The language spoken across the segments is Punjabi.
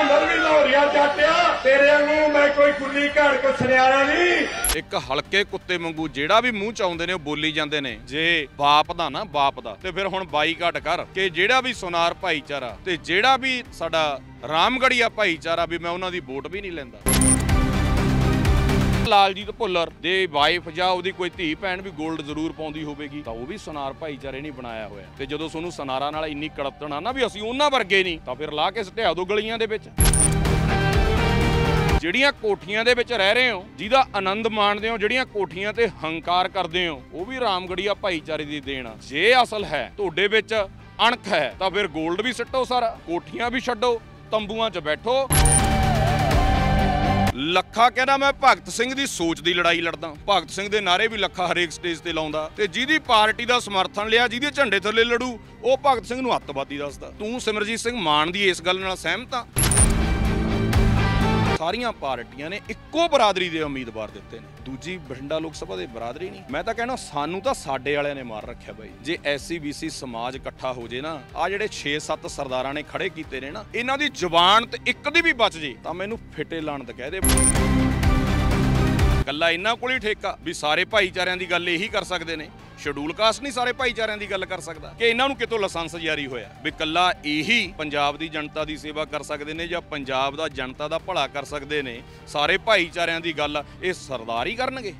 ਭੁੱਲਰ ਵੀ ਲੋਰੀਆ ਜੱਟਿਆ ਤੇਰੇ ਵਾਂਗੂ ਮੈਂ ਕੋਈ ਗੁੱਲੀ ਘੜ ਕੋ ਸੁਨਿਆਰਾ ਨਹੀਂ ਇੱਕ ਹਲਕੇ ਕੁੱਤੇ ਵਾਂਗੂ ਜਿਹੜਾ ਵੀ ਮੂੰਹ ਚ ਆਉਂਦੇ ਨੇ ਉਹ ਬੋਲੀ ਜਾਂਦੇ ਨੇ ਜੇ ਬਾਪ ਦਾ ਨਾ ਬਾਪ ਦਾ ਤੇ ਫਿਰ ਹੁਣ ਬਾਈਕਾਟ ਕਰ ਕਿ ਜਿਹੜਾ ਵੀ ਸੁਨਾਰ ਭਾਈਚਾਰਾ ਤੇ ਜਿਹੜਾ ਵੀ ਸਾਡਾ ਰਾਮਗੜੀਆ ਭਾਈਚਾਰਾ ਵੀ ਮੈਂ ਉਹਨਾਂ ਦੀ ਵੋਟ ਵੀ ਨਹੀਂ ਲੈਂਦਾ ਲਾਲਜੀਤ ਭੁੱਲਰ ਦੇ ਵਾਈਫ ਜਾਂ ਉਹਦੀ ਕੋਈ ਧੀ ਭੈਣ ਵੀ 골ਡ ਜ਼ਰੂਰ ਪਾਉਂਦੀ ਹੋਵੇਗੀ ਤਾਂ ਉਹ ਵੀ ਸੁਨਾਰ ਭਾਈਚਾਰੇ ਨੇ ਬਣਾਇਆ ਹੋਇਆ ਤੇ ਜਦੋਂ ਤੁਹਾਨੂੰ ਸੁਨਾਰਾ ਨਾਲ ਇੰਨੀ ਕੜਤਣ ਆ ਨਾ ਵੀ ਅਸੀਂ ਉਹਨਾਂ ਵਰਗੇ ਨਹੀਂ ਤਾਂ ਫਿਰ ਲਾ ਕੇ ਸਟਿਆ ਦੋ ਗਲੀਆਂ ਦੇ ਵਿੱਚ ਜਿਹੜੀਆਂ ਕੋਠੀਆਂ ਦੇ ਵਿੱਚ ਰਹਿ ਰਹੇ ਹੋ ਜਿਹਦਾ ਆਨੰਦ ਮਾਣਦੇ ਹੋ ਜਿਹੜੀਆਂ ਕੋਠੀਆਂ ਤੇ ਹੰਕਾਰ ਕਰਦੇ ਹੋ ਉਹ ਵੀ ਰਾਮਗੜੀਆ ਭਾਈਚਾਰੇ ਦੀ ਦੇਣ ਜੇ ਅਸਲ ਹੈ ਤੁਹਾਡੇ ਵਿੱਚ ਅਣਖ ਹੈ ਤਾਂ ਫਿਰ 골ਡ ਵੀ ਸੱਟੋ ਸਾਰਾ ਕੋਠੀਆਂ ਵੀ ਛੱਡੋ ਤੰਬੂਆਂ 'ਚ ਬੈਠੋ ਲੱਖਾ ਕਹਿੰਦਾ ਮੈਂ ਭਗਤ ਸਿੰਘ ਦੀ ਸੋਚ ਦੀ ਲੜਾਈ ਲੜਦਾ ਭਗਤ ਸਿੰਘ ਦੇ ਨਾਰੇ ਵੀ ਲੱਖਾ ਹਰੇਕ ਸਟੇਜ ਤੇ ਲਾਉਂਦਾ ਤੇ ਜਿਹਦੀ ਪਾਰਟੀ ਦਾ ਸਮਰਥਨ ਲਿਆ ਜਿਹਦੇ ਝੰਡੇ ਥੱਲੇ ਲੜੂ ਉਹ ਭਗਤ ਸਿੰਘ ਨੂੰ ਅੱਤਵਾਦੀ ਦੱਸਦਾ ਤੂੰ ਸਿਮਰਜੀਤ ਸਿੰਘ ਮਾਨ ਦੀ ਇਸ ਗੱਲ ਨਾਲ ਸਹਿਮਤ ਆ ਸਾਰੀਆਂ ਪਾਰਟੀਆਂ ਨੇ ਇੱਕੋ ਬਰਾਦਰੀ ਦੇ ਉਮੀਦਵਾਰ ਦਿੱਤੇ ਨੇ ਦੂਜੀ ਬਠਿੰਡਾ ਲੋਕ ਸਭਾ ਦੇ ਬਰਾਦਰੀ ਨਹੀਂ ਮੈਂ ਤਾਂ ਕਹਿਣਾ ਸਾਨੂੰ ਤਾਂ ਸਾਡੇ ਵਾਲਿਆਂ ਨੇ ਮਾਰ ਰੱਖਿਆ ਬਾਈ ਜੇ ਐਸਸੀ ਬੀਸੀ ਸਮਾਜ ਇਕੱਠਾ ਹੋ ਜੇ ਨਾ ਆ ਜਿਹੜੇ 6-7 ਸਰਦਾਰਾਂ ਨੇ ਖੜੇ ਕੀਤੇ ਨੇ ਨਾ ਇਹਨਾਂ ਦੀ ਜ਼ੁਬਾਨ ਤੇ ਇੱਕ ਦੀ ਵੀ ਬਚ ਜੇ ਤਾਂ ਮੈਨੂੰ ਫਿੱਟੇ ਲਾਣ ਦਾ ਕਹਿ ਦੇ ਕੱਲਾ ਇਹਨਾਂ ਕੋਲ ਹੀ ਠੇਕਾ ਵੀ ਸਾਰੇ ਭਾਈਚਾਰਿਆਂ ਦੀ ਗੱਲ ਇਹੀ ਕਰ ਸਕਦੇ ਨੇ ਸ਼ਡਿਊਲ ਕਾਸਟ ਨਹੀਂ ਸਾਰੇ ਭਾਈਚਾਰਿਆਂ ਦੀ ਗੱਲ ਕਰ ਸਕਦਾ ਕਿ ਇਹਨਾਂ ਨੂੰ ਕਿਤੋਂ ਲਾਇਸੈਂਸ ਜਾਰੀ ਹੋਇਆ ਵੀ ਕੱਲਾ ਇਹੀ ਪੰਜਾਬ ਦੀ ਜਨਤਾ ਦੀ ਸੇਵਾ ਕਰ ਸਕਦੇ ਨੇ ਜਾਂ ਪੰਜਾਬ ਦਾ ਜਨਤਾ ਦਾ ਭਲਾ ਕਰ ਸਕਦੇ ਨੇ ਸਾਰੇ ਭਾਈਚਾਰਿਆਂ ਦੀ ਗੱਲ ਇਹ ਸਰਦਾਰ ਹੀ ਕਰਨਗੇ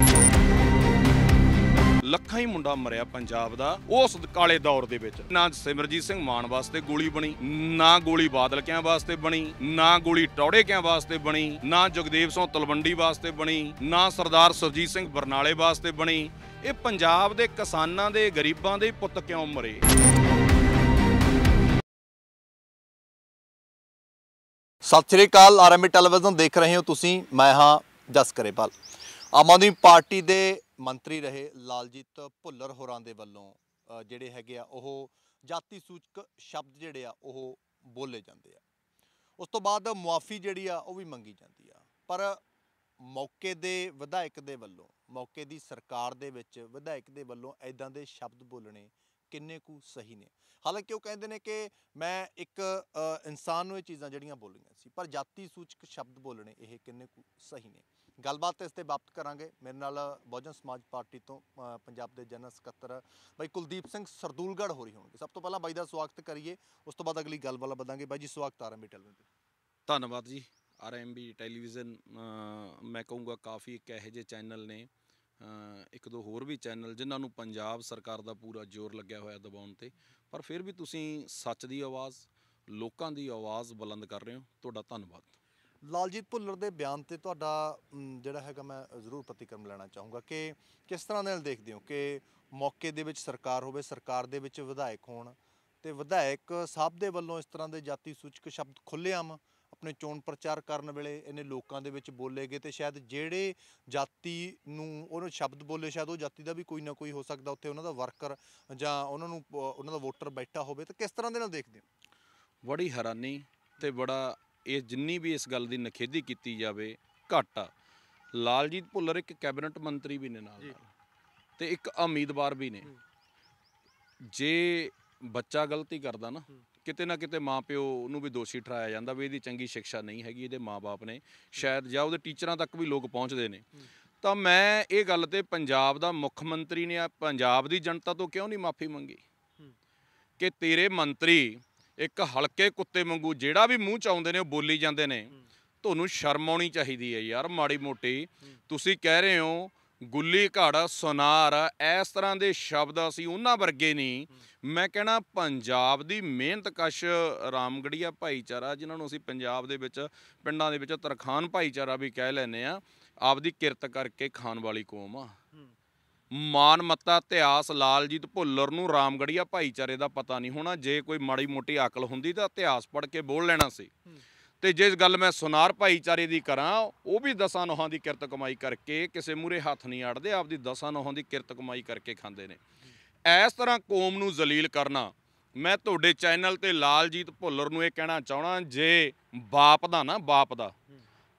ਲੱਖਾਂ ਹੀ ਮੁੰਡਾ ਮਰਿਆ ਪੰਜਾਬ ਦਾ ਉਸ ਕਾਲੇ ਦੌਰ ਦੇ ਵਿੱਚ ਨਾ ਸਿਮਰਜੀਤ ਸਿੰਘ ਮਾਨ ਵਾਸਤੇ ਗੋਲੀ ਬਣੀ ਨਾ ਗੋਲੀ ਬਾਦਲ ਕਿਆਂ ਵਾਸਤੇ ਬਣੀ ਨਾ ਗੋਲੀ ਕਿਆਂ ਵਾਸਤੇ ਬਣੀ ਨਾ ਜਗਦੇਵ ਸਿੰਘ ਤਲਵੰਡੀ ਵਾਸਤੇ ਬਣੀ ਨਾ ਸਰਦਾਰ ਸਰਜੀਤ ਸਿੰਘ ਬਰਨਾਲੇ ਵਾਸਤੇ ਬਣੀ ਇਹ ਪੰਜਾਬ ਦੇ ਕਿਸਾਨਾਂ ਦੇ ਗਰੀਬਾਂ ਦੇ ਪੁੱਤ ਕਿਉਂ ਮਰੇ ਸਤਿ ਸ੍ਰੀ ਅਕਾਲ ਆਰਐਮਬੀ ਟੈਲੀਵਿਜ਼ਨ ਦੇਖ ਰਹੇ ਹੋ ਤੁਸੀਂ ਮੈਂ ਹਾਂ ਜਸ ਕਰੇਪਾਲ ਆਮ ਆਦਮੀ ਪਾਰਟੀ ਦੇ ਮੰਤਰੀ ਰਹੇ ਲਾਲਜੀਤ ਭੁੱਲਰ ਹੋਰਾਂ ਦੇ ਵੱਲੋਂ ਜਿਹੜੇ ਹੈਗੇ ਆ ਉਹ ਜਾਤੀ ਸੂਚਕ ਸ਼ਬਦ ਜਿਹੜੇ ਆ ਉਹ ਬੋਲੇ ਜਾਂਦੇ ਆ ਉਸ ਤੋਂ ਬਾਅਦ ਮੁਆਫੀ ਜਿਹੜੀ ਆ ਉਹ ਵੀ ਮੰਗੀ ਜਾਂਦੀ ਆ ਪਰ ਮੌਕੇ ਦੇ ਵਿਧਾਇਕ ਦੇ ਵੱਲੋਂ ਮੌਕੇ ਦੀ ਸਰਕਾਰ ਦੇ ਵਿੱਚ ਵਿਧਾਇਕ ਦੇ ਵੱਲੋਂ ਐਦਾਂ ਦੇ ਸ਼ਬਦ ਬੋਲਣੇ ਕਿੰਨੇ ਕੁ ਸਹੀ ਨੇ ਹਾਲਾਂਕਿ ਉਹ ਕਹਿੰਦੇ ਨੇ ਕਿ ਮੈਂ ਇੱਕ ਇਨਸਾਨ ਨੂੰ ਇਹ ਚੀਜ਼ਾਂ ਜਿਹੜੀਆਂ ਬੋਲੀਆਂ ਸੀ ਪਰ ਜਾਤੀ ਸੂਚਕ ਸ਼ਬਦ ਬੋਲਣੇ ਇਹ ਕਿੰਨੇ ਕੁ ਸਹੀ ਨੇ ਗੱਲਬਾਤ ਇਸ ਤੇ ਵਾਪਤ ਕਰਾਂਗੇ ਮੇਰੇ ਨਾਲ ਬਹੁਜਨ ਸਮਾਜ ਪਾਰਟੀ ਤੋਂ ਪੰਜਾਬ ਦੇ ਜਨਰਲ ਸਕੱਤਰ ਬਾਈ ਕੁਲਦੀਪ ਸਿੰਘ ਸਰਦੂਲਗੜ ਹੋ ਰਹੀ ਹੋਣਗੇ ਸਭ ਤੋਂ ਪਹਿਲਾਂ ਬਾਈ ਦਾ ਸਵਾਗਤ ਕਰੀਏ ਉਸ ਤੋਂ ਬਾਅਦ ਅਗਲੀ ਗੱਲਬਾਤ ਬਦਾਂਗੇ ਬਾਈ ਜੀ ਸਵਾਗਤ ਆਰਐਮਬੀ ਟੈਲੀਵਿਜ਼ਨ ਧੰਨਵਾਦ ਜੀ ਆਰਐਮਬੀ ਟੈਲੀਵਿਜ਼ਨ ਮੈਂ ਕਹੂੰਗਾ ਕਾਫੀ ਇੱਕ ਇਹੋ ਜਿਹੇ ਚੈਨਲ ਨੇ ਇੱਕ ਦੋ ਹੋਰ ਵੀ ਚੈਨਲ ਜਿਨ੍ਹਾਂ ਨੂੰ ਪੰਜਾਬ ਸਰਕਾਰ ਦਾ ਪੂਰਾ ਜ਼ੋਰ ਲੱਗਿਆ ਹੋਇਆ ਦਬਾਉਣ ਤੇ ਪਰ ਫਿਰ ਵੀ ਤੁਸੀਂ ਸੱਚ ਦੀ ਆਵਾਜ਼ ਲੋਕਾਂ ਦੀ ਆਵਾਜ਼ ਬੁਲੰਦ ਕਰ ਰਹੇ ਹੋ ਤੁਹਾਡਾ ਧੰਨਵਾਦ ਲਾਲਜੀਤ ਭੁੱਲਰ ਦੇ ਬਿਆਨ ਤੇ ਤੁਹਾਡਾ ਜਿਹੜਾ ਹੈਗਾ ਮੈਂ ਜ਼ਰੂਰ ਪ੍ਰਤੀਕਰਮ ਲੈਣਾ ਚਾਹੂੰਗਾ ਕਿ ਕਿਸ ਤਰ੍ਹਾਂ ਦੇ ਨਾਲ ਦੇਖਦੇ ਹੋ ਕਿ ਮੌਕੇ ਦੇ ਵਿੱਚ ਸਰਕਾਰ ਹੋਵੇ ਸਰਕਾਰ ਦੇ ਵਿੱਚ ਵਿਧਾਇਕ ਹੋਣ ਤੇ ਵਿਧਾਇਕ ਸਾਹਿਬ ਦੇ ਵੱਲੋਂ ਇਸ ਤਰ੍ਹਾਂ ਦੇ ਜਾਤੀ ਸੂਚਕ ਸ਼ਬਦ ਖੁੱਲ੍ਹੇਆਮ ਆਪਣੇ ਚੋਣ ਪ੍ਰਚਾਰ ਕਰਨ ਵੇਲੇ ਇਹਨੇ ਲੋਕਾਂ ਦੇ ਵਿੱਚ ਬੋਲੇਗੇ ਤੇ ਸ਼ਾਇਦ ਜਿਹੜੇ ਜਾਤੀ ਨੂੰ ਉਹਨੂੰ ਸ਼ਬਦ ਬੋਲੇ ਸ਼ਾਇਦ ਉਹ ਜਾਤੀ ਦਾ ਵੀ ਕੋਈ ਨਾ ਕੋਈ ਹੋ ਸਕਦਾ ਉੱਥੇ ਉਹਨਾਂ ਦਾ ਵਰਕਰ ਜਾਂ ਉਹਨਾਂ ਨੂੰ ਉਹਨਾਂ ਦਾ ਵੋਟਰ ਬੈਠਾ ਹੋਵੇ ਤਾਂ ਕਿਸ ਤਰ੍ਹਾਂ ਦੇ ਨਾਲ ਦੇਖਦੇ ਹੋ ਬੜੀ ਹੈਰਾਨੀ ਤੇ ਬੜਾ ਇਹ ਜਿੰਨੀ ਵੀ ਇਸ ਗੱਲ ਦੀ ਨਖੇਦੀ ਕੀਤੀ ਜਾਵੇ ਘੱਟ ਆ ਲਾਲਜੀਤ ਭੁੱਲਰ ਇੱਕ ਕੈਬਨਿਟ ਮੰਤਰੀ ਵੀ ਨੇ ਨਾਲ ਤੇ ਇੱਕ ਉਮੀਦਵਾਰ ਵੀ ਨੇ ਜੇ ਬੱਚਾ ਗਲਤੀ ਕਰਦਾ ਨਾ ਕਿਤੇ ਨਾ ਕਿਤੇ ਮਾਪਿਓ ਨੂੰ ਵੀ ਦੋਸ਼ੀ ਠਰਾਇਆ ਜਾਂਦਾ ਵੀ ਇਹਦੀ ਚੰਗੀ ਸਿੱਖਿਆ ਨਹੀਂ ਹੈਗੀ ਇਹਦੇ ਮਾਪੇ ਨੇ ਸ਼ਾਇਦ ਜਾਂ ਉਹਦੇ ਟੀਚਰਾਂ ਤੱਕ ਵੀ ਲੋਕ ਪਹੁੰਚਦੇ ਨੇ ਤਾਂ ਮੈਂ ਇਹ ਗੱਲ ਤੇ ਪੰਜਾਬ ਦਾ ਮੁੱਖ ਮੰਤਰੀ ਨੇ ਪੰਜਾਬ ਦੀ ਜਨਤਾ ਤੋਂ ਕਿਉਂ ਨਹੀਂ ਮਾਫੀ ਮੰਗੀ ਕਿ ਤੇਰੇ ਮੰਤਰੀ ਇੱਕ ਹਲਕੇ ਕੁੱਤੇ ਵਾਂਗੂ ਜਿਹੜਾ ਵੀ ਮੂੰਹ ਚ ਆਉਂਦੇ ਨੇ ਉਹ ਬੋਲੀ ਜਾਂਦੇ ਨੇ ਤੁਹਾਨੂੰ ਸ਼ਰਮ ਆਉਣੀ ਚਾਹੀਦੀ ਹੈ ਯਾਰ ਮਾੜੀ ਮੋਟੀ ਤੁਸੀਂ ਕਹਿ ਰਹੇ ਹੋ ਗੁੱਲੀ ਘਾੜਾ ਸੁਨਾਰ ਇਸ ਤਰ੍ਹਾਂ ਦੇ ਸ਼ਬਦ ਅਸੀਂ ਉਹਨਾਂ ਵਰਗੇ ਨਹੀਂ ਮੈਂ ਕਹਿਣਾ ਪੰਜਾਬ ਦੀ ਮਿਹਨਤਕਸ਼ ਰਾਮਗੜੀਆ ਭਾਈਚਾਰਾ ਜਿਨ੍ਹਾਂ ਨੂੰ ਅਸੀਂ ਪੰਜਾਬ ਦੇ ਵਿੱਚ ਪਿੰਡਾਂ ਦੇ ਵਿੱਚ ਤਰਖਾਨ ਭਾਈਚਾਰਾ ਵੀ ਕਹਿ ਲੈਨੇ ਆ ਆਪਦੀ ਕਿਰਤ ਕਰਕੇ ਖਾਣ ਵਾਲੀ ਕੌਮ ਆ ਮਾਨਮੱਤਾ ਇਤਿਹਾਸ ਲਾਲਜੀਤ ਭੁੱਲਰ ਨੂੰ ਰਾਮਗੜੀਆ ਭਾਈਚਾਰੇ ਦਾ ਪਤਾ ਨਹੀਂ ਹੋਣਾ ਜੇ ਕੋਈ ਮਾੜੀ ਮੋਟੀ ਅਕਲ ਹੁੰਦੀ ਤਾਂ ਇਤਿਹਾਸ ਪੜ੍ਹ ਕੇ ਬੋਲ ਲੈਣਾ ਸੀ ਤੇ ਜੇ ਗੱਲ ਮੈਂ ਸੁਨਾਰ ਭਾਈਚਾਰੇ ਦੀ ਕਰਾਂ ਉਹ ਵੀ ਦਸਾਂ ਨੋਹਾਂ ਦੀ ਕਿਰਤ ਕਮਾਈ ਕਰਕੇ ਕਿਸੇ ਮੂਰੇ ਹੱਥ ਨਹੀਂ ਆੜਦੇ ਆਪਦੀ ਦਸਾਂ ਨੋਹਾਂ ਦੀ ਕਿਰਤ ਕਮਾਈ ਕਰਕੇ ਖਾਂਦੇ ਨੇ ਇਸ ਤਰ੍ਹਾਂ ਕੌਮ ਨੂੰ ਜ਼ਲੀਲ ਕਰਨਾ ਮੈਂ ਤੁਹਾਡੇ ਚੈਨਲ ਤੇ ਲਾਲਜੀਤ ਭੁੱਲਰ ਨੂੰ ਇਹ ਕਹਿਣਾ ਚਾਹਣਾ ਜੇ ਬਾਪ ਦਾ ਨਾ ਬਾਪ ਦਾ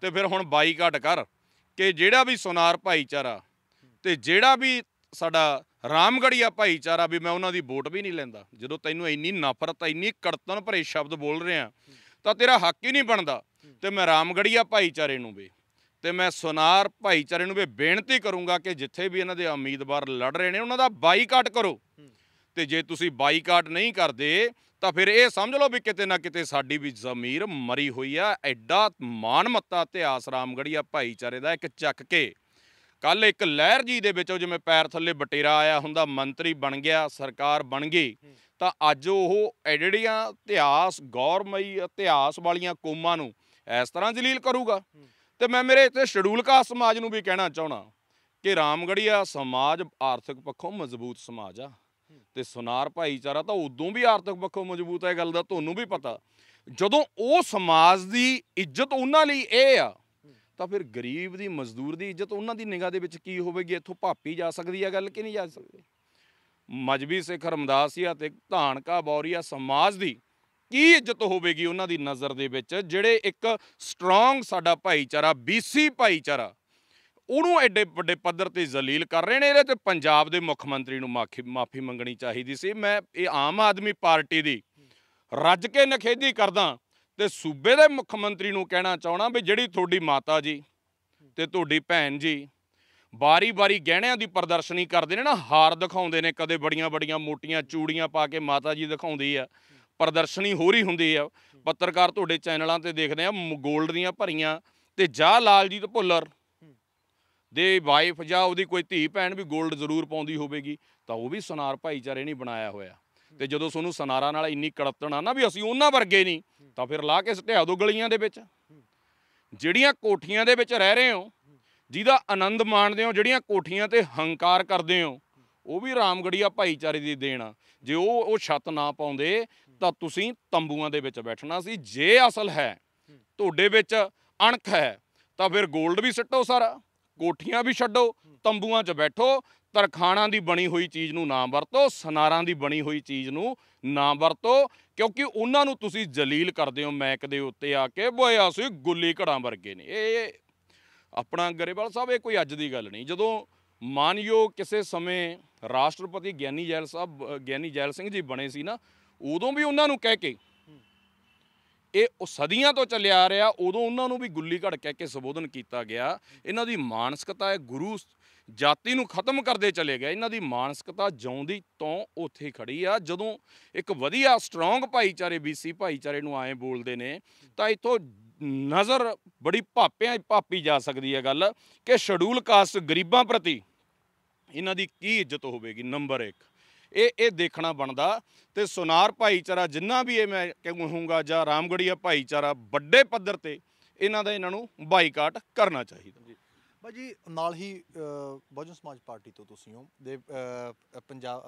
ਤੇ ਫਿਰ ਹੁਣ ਬਾਈਕਾਟ ਕਰ ਕਿ ਜਿਹੜਾ ਵੀ ਸੁਨਾਰ ਭਾਈਚਾਰਾ ਤੇ ਜਿਹੜਾ ਵੀ ਸਾਡਾ ਰਾਮਗੜੀਆ ਭਾਈਚਾਰਾ ਵੀ ਮੈਂ ਉਹਨਾਂ ਦੀ ਵੋਟ ਵੀ ਨਹੀਂ ਲੈਂਦਾ ਜਦੋਂ ਤੈਨੂੰ ਇੰਨੀ ਨਫ਼ਰਤ ਇੰਨੀ ਕੜਤਨ ਭਰੇ ਸ਼ਬਦ ਬੋਲ ਰਿਹਾ ਤਾਂ ਤੇਰਾ ਹੱਕ ਹੀ ਨਹੀਂ ਬਣਦਾ ਤੇ ਮੈਂ ਰਾਮਗੜੀਆ ਭਾਈਚਾਰੇ ਨੂੰ ਵੀ ਤੇ ਮੈਂ ਸੁਨਾਰ ਭਾਈਚਾਰੇ ਨੂੰ ਵੀ ਬੇਨਤੀ ਕਰੂੰਗਾ ਕਿ ਜਿੱਥੇ ਵੀ ਇਹਨਾਂ ਦੇ ਉਮੀਦਵਾਰ ਲੜ ਰਹੇ ਨੇ ਉਹਨਾਂ ਦਾ ਬਾਈਕਾਟ ਕਰੋ ਤੇ ਜੇ ਤੁਸੀਂ ਬਾਈਕਾਟ ਨਹੀਂ ਕਰਦੇ ਤਾਂ ਫਿਰ ਇਹ ਸਮਝ ਲਓ ਵੀ ਕਿਤੇ ਨਾ ਕਿਤੇ ਸਾਡੀ ਵੀ ਜ਼ਮੀਰ ਮਰੀ ਹੋਈ ਆ ਐਡਾ ਮਾਨਮੱਤਾ ਇਤਿਹਾਸ ਰਾਮਗੜੀਆ ਭਾਈਚਾਰੇ ਦਾ ਇੱਕ ਚੱਕ ਕੇ ਕੱਲ ਇੱਕ ਲਹਿਰ ਜੀ ਦੇ ਵਿੱਚੋਂ ਜਿਵੇਂ ਪੈਰ ਥੱਲੇ ਬਟੇਰਾ ਆਇਆ ਹੁੰਦਾ ਮੰਤਰੀ ਬਣ ਗਿਆ ਸਰਕਾਰ ਬਣ ਗਈ ਤਾਂ ਅੱਜ ਉਹ ਐਡੜੀਆਂ ਇਤਿਹਾਸ ਗੌਰਮਈ ਇਤਿਹਾਸ ਵਾਲੀਆਂ ਕੌਮਾਂ ਨੂੰ ਇਸ ਤਰ੍ਹਾਂ ਜ਼ਲੀਲ ਕਰੂਗਾ ਤੇ ਮੈਂ ਮੇਰੇ ਇੱਥੇ ਸ਼ਡਿਊਲ ਕਾ ਸਮਾਜ ਨੂੰ ਵੀ ਕਹਿਣਾ ਚਾਹਣਾ ਕਿ ਰਾਮਗੜੀਆ ਸਮਾਜ ਆਰਥਿਕ ਪੱਖੋਂ ਮਜ਼ਬੂਤ ਸਮਾਜ ਆ ਤੇ ਸੁਨਾਰ ਭਾਈਚਾਰਾ ਤਾਂ ਉਦੋਂ ਵੀ ਆਰਥਿਕ ਪੱਖੋਂ ਮਜ਼ਬੂਤ ਹੈ ਗੱਲ ਦਾ ਤੁਹਾਨੂੰ ਵੀ ਪਤਾ ਜਦੋਂ ਉਹ ਸਮਾਜ ਦੀ ਇੱਜ਼ਤ ਉਹਨਾਂ ਲਈ ਇਹ ਆ ਤਾਂ ਫਿਰ ਗਰੀਬ ਦੀ ਮਜ਼ਦੂਰ ਦੀ ਇੱਜ਼ਤ ਉਹਨਾਂ ਦੀ ਨਿਗਾਹ ਦੇ ਵਿੱਚ ਕੀ ਹੋਵੇਗੀ ਇੱਥੋਂ ਭਾਪੀ ਜਾ ਸਕਦੀ ਹੈ ਗੱਲ ਕਿ ਨਹੀਂ ਜਾ ਸਕਦੀ ਮਜਬੀ ਸਿੱਖ ਰਮਦਾਸੀਆ ਤੇ ਧਾਨਕਾ ਬੌਰੀਆ ਸਮਾਜ ਦੀ ਕੀ ਇੱਜ਼ਤ ਹੋਵੇਗੀ ਉਹਨਾਂ ਦੀ ਨਜ਼ਰ ਦੇ ਵਿੱਚ ਜਿਹੜੇ ਇੱਕ ਸਟਰੋਂਗ ਸਾਡਾ ਭਾਈਚਾਰਾ ਬੀਸੀ ਭਾਈਚਾਰਾ ਉਹਨੂੰ ਐਡੇ ਵੱਡੇ ਪੱਧਰ ਤੇ ਜ਼ਲੀਲ ਕਰ ਰਹੇ ਨੇ ਇਹਦੇ ਤੇ ਪੰਜਾਬ ਦੇ ਮੁੱਖ ਮੰਤਰੀ ਨੂੰ ਮਾਫੀ ਮਾਫੀ ਮੰਗਣੀ ਚਾਹੀਦੀ ਸੀ ਮੈਂ ਇਹ ਆਮ ਆਦਮੀ ਪਾਰਟੀ ਦੀ ਰੱਜ ਕੇ ਨਖੇਦੀ ਕਰਦਾ ਤੇ ਸੂਬੇ ਦੇ ਮੁੱਖ ਮੰਤਰੀ ਨੂੰ ਕਹਿਣਾ ਚਾਹਣਾ ਵੀ ਜਿਹੜੀ ਤੁਹਾਡੀ ਮਾਤਾ ਜੀ ਤੇ ਤੁਹਾਡੀ ਭੈਣ ਜੀ ਬਾਰੀ-ਬਾਰੀ ਗਹਿਣਿਆਂ ਦੀ ਪ੍ਰਦਰਸ਼ਨੀ ਕਰਦੇ ਨੇ ਨਾ ਹਾਰ ਦਿਖਾਉਂਦੇ ਨੇ ਕਦੇ ਬੜੀਆਂ-ਬੜੀਆਂ ਮੋਟੀਆਂ ਚੂੜੀਆਂ ਪਾ ਕੇ ਮਾਤਾ ਜੀ ਦਿਖਾਉਂਦੀ ਆ ਪ੍ਰਦਰਸ਼ਨੀ ਹੋ ਰਹੀ ਹੁੰਦੀ ਆ ਪੱਤਰਕਾਰ ਤੁਹਾਡੇ ਚੈਨਲਾਂ ਤੇ ਦੇਖਦੇ ਆ 골ਡ ਦੀਆਂ ਭਰੀਆਂ ਤੇ ਜਾ ਲਾਲਜੀਤ ਭੁੱਲਰ ਦੇ ਵਾਈਫ ਜਾਂ ਉਹਦੀ ਕੋਈ ਧੀ ਭੈਣ ਵੀ 골ਡ ਜ਼ਰੂਰ ਪਾਉਂਦੀ ਹੋਵੇਗੀ ਤਾਂ ਉਹ ਵੀ ਸਨਾਰ ਭਾਈਚਾਰੇ ਨਹੀਂ ਬਣਾਇਆ ਹੋਇਆ ਤੇ ਜਦੋਂ ਤੁਹਾਨੂੰ ਸਨਾਰਾ ਨਾਲ ਇੰਨੀ ਕੜਤਣ ਆ ਨਾ ਵੀ ਅਸੀਂ ਉਹਨਾਂ ਵਰਗੇ ਨਹੀਂ ਤਾਂ ਫਿਰ ਲਾ ਕੇ ਸਟਿਆ ਦੋ ਗਲੀਆਂ ਦੇ ਵਿੱਚ ਜਿਹੜੀਆਂ ਕੋਠੀਆਂ ਦੇ ਵਿੱਚ ਰਹਿ ਰਹੇ ਹੋ ਜਿਹਦਾ ਆਨੰਦ ਮਾਣਦੇ ਹੋ ਜਿਹੜੀਆਂ ਕੋਠੀਆਂ ਤੇ ਹੰਕਾਰ ਕਰਦੇ ਹੋ ਉਹ ਵੀ ਰਾਮਗੜੀਆ ਭਾਈਚਾਰੇ ਦੀ ਦੇਣ ਆ ਜੇ ਉਹ ਉਹ ਛੱਤ ਨਾ ਪਾਉਂਦੇ ਤਾਂ ਤੁਸੀਂ ਤੰਬੂਆਂ ਦੇ ਵਿੱਚ ਬੈਠਣਾ ਸੀ ਜੇ ਅਸਲ ਹੈ ਤੁਹਾਡੇ ਵਿੱਚ ਅਣਖ ਹੈ ਤਾਂ ਫਿਰ 골ਡ ਵੀ ਸਿੱਟੋ ਸਾਰਾ ਕੋਠੀਆਂ ਵੀ ਛੱਡੋ ਤੰਬੂਆਂ 'ਚ ਬੈਠੋ ਤਰਖਾਣਾਂ ਦੀ ਬਣੀ ਹੋਈ ਚੀਜ਼ ਨੂੰ ਨਾ ਵਰਤੋ ਸਨਾਰਾਂ ਦੀ ਬਣੀ ਹੋਈ ਚੀਜ਼ ਨੂੰ ਨਾ ਵਰਤੋ ਕਿਉਂਕਿ ਉਹਨਾਂ ਨੂੰ ਤੁਸੀਂ ਜਲੀਲ ਕਰਦੇ ਹੋ ਮੈਕ ਦੇ ਉੱਤੇ ਆ ਕੇ ਬੋਏ ਅਸੀਂ ਗੁੱਲੀ ਘੜਾਂ ਵਰਗੇ ਨੇ ਇਹ ਆਪਣਾ ਗਰੇਵਾਲ ਸਾਹਿਬ ਇਹ ਕੋਈ ਅੱਜ ਦੀ ਗੱਲ ਨਹੀਂ ਜਦੋਂ ਮਾਨਯੋਗ ਕਿਸੇ ਸਮੇਂ ਰਾਸ਼ਟਰਪਤੀ ਗਿਆਨੀ ਜੈਲ ਸਾਹਿਬ ਗਿਆਨੀ ਜੈਲ ਸਿੰਘ ਜੀ ਬਣੇ ਸੀ ਨਾ ਉਦੋਂ ਵੀ ਉਹਨਾਂ ਨੂੰ ਕਹਿ ਕੇ ਇਹ ਉਹ ਸਦੀਆਂ ਤੋਂ ਚੱਲਿਆ ਆ ਰਿਹਾ ਉਦੋਂ ਉਹਨਾਂ ਨੂੰ ਵੀ ਗੁੱਲੀ ਘੜ ਕਹਿ ਕੇ ਸੰਬੋਧਨ ਕੀਤਾ ਗਿਆ ਇਹਨਾਂ ਦੀ ਮਾਨਸਿਕਤਾ ਹੈ ਗੁਰੂ ਜਾਤੀ ਨੂੰ ਖਤਮ ਕਰਦੇ ਚਲੇ ਗਏ ਇਹਨਾਂ ਦੀ ਮਾਨਸਿਕਤਾ ਜਿਉਂਦੀ ਤੋਂ ਉੱਥੇ ਖੜੀ ਆ ਜਦੋਂ ਇੱਕ ਵਧੀਆ ਸਟਰੋਂਗ ਭਾਈਚਾਰੇ ਬੀਸੀ ਭਾਈਚਾਰੇ ਨੂੰ ਆਏ ਬੋਲਦੇ ਨੇ ਤਾਂ ਇਥੋਂ ਨਜ਼ਰ ਬੜੀ ਭਾਪਿਆਂ ਭਾਪੀ ਜਾ ਸਕਦੀ ਹੈ ਗੱਲ ਕਿ ਸ਼ਡਿਊਲ ਕਾਸਟ ਗਰੀਬਾਂ ਪ੍ਰਤੀ ਇਹਨਾਂ ਦੀ ਕੀ ਇੱਜ਼ਤ ਹੋਵੇਗੀ ਨੰਬਰ 1 ਇਹ ਇਹ ਦੇਖਣਾ ਬਣਦਾ ਤੇ ਸੁਨਾਰ ਭਾਈਚਾਰਾ ਜਿੰਨਾ ਵੀ ਇਹ ਮੈਂ ਕਹੂੰਗਾ ਜਾਂ ਰਾਮਗੜੀਆ ਭਾਈਚਾਰਾ ਵੱਡੇ ਪੱਧਰ ਤੇ ਇਹਨਾਂ ਦਾ ਇਹਨਾਂ ਨੂੰ ਬਾਈਕਾਟ ਕਰਨਾ ਚਾਹੀਦਾ ਜੀ ਭਾਜੀ ਨਾਲ ਹੀ ਬਹੁਜਨ ਸਮਾਜ ਪਾਰਟੀ ਤੋਂ ਤੁਸੀਂ ਹੋ ਦੇ ਪੰਜਾਬ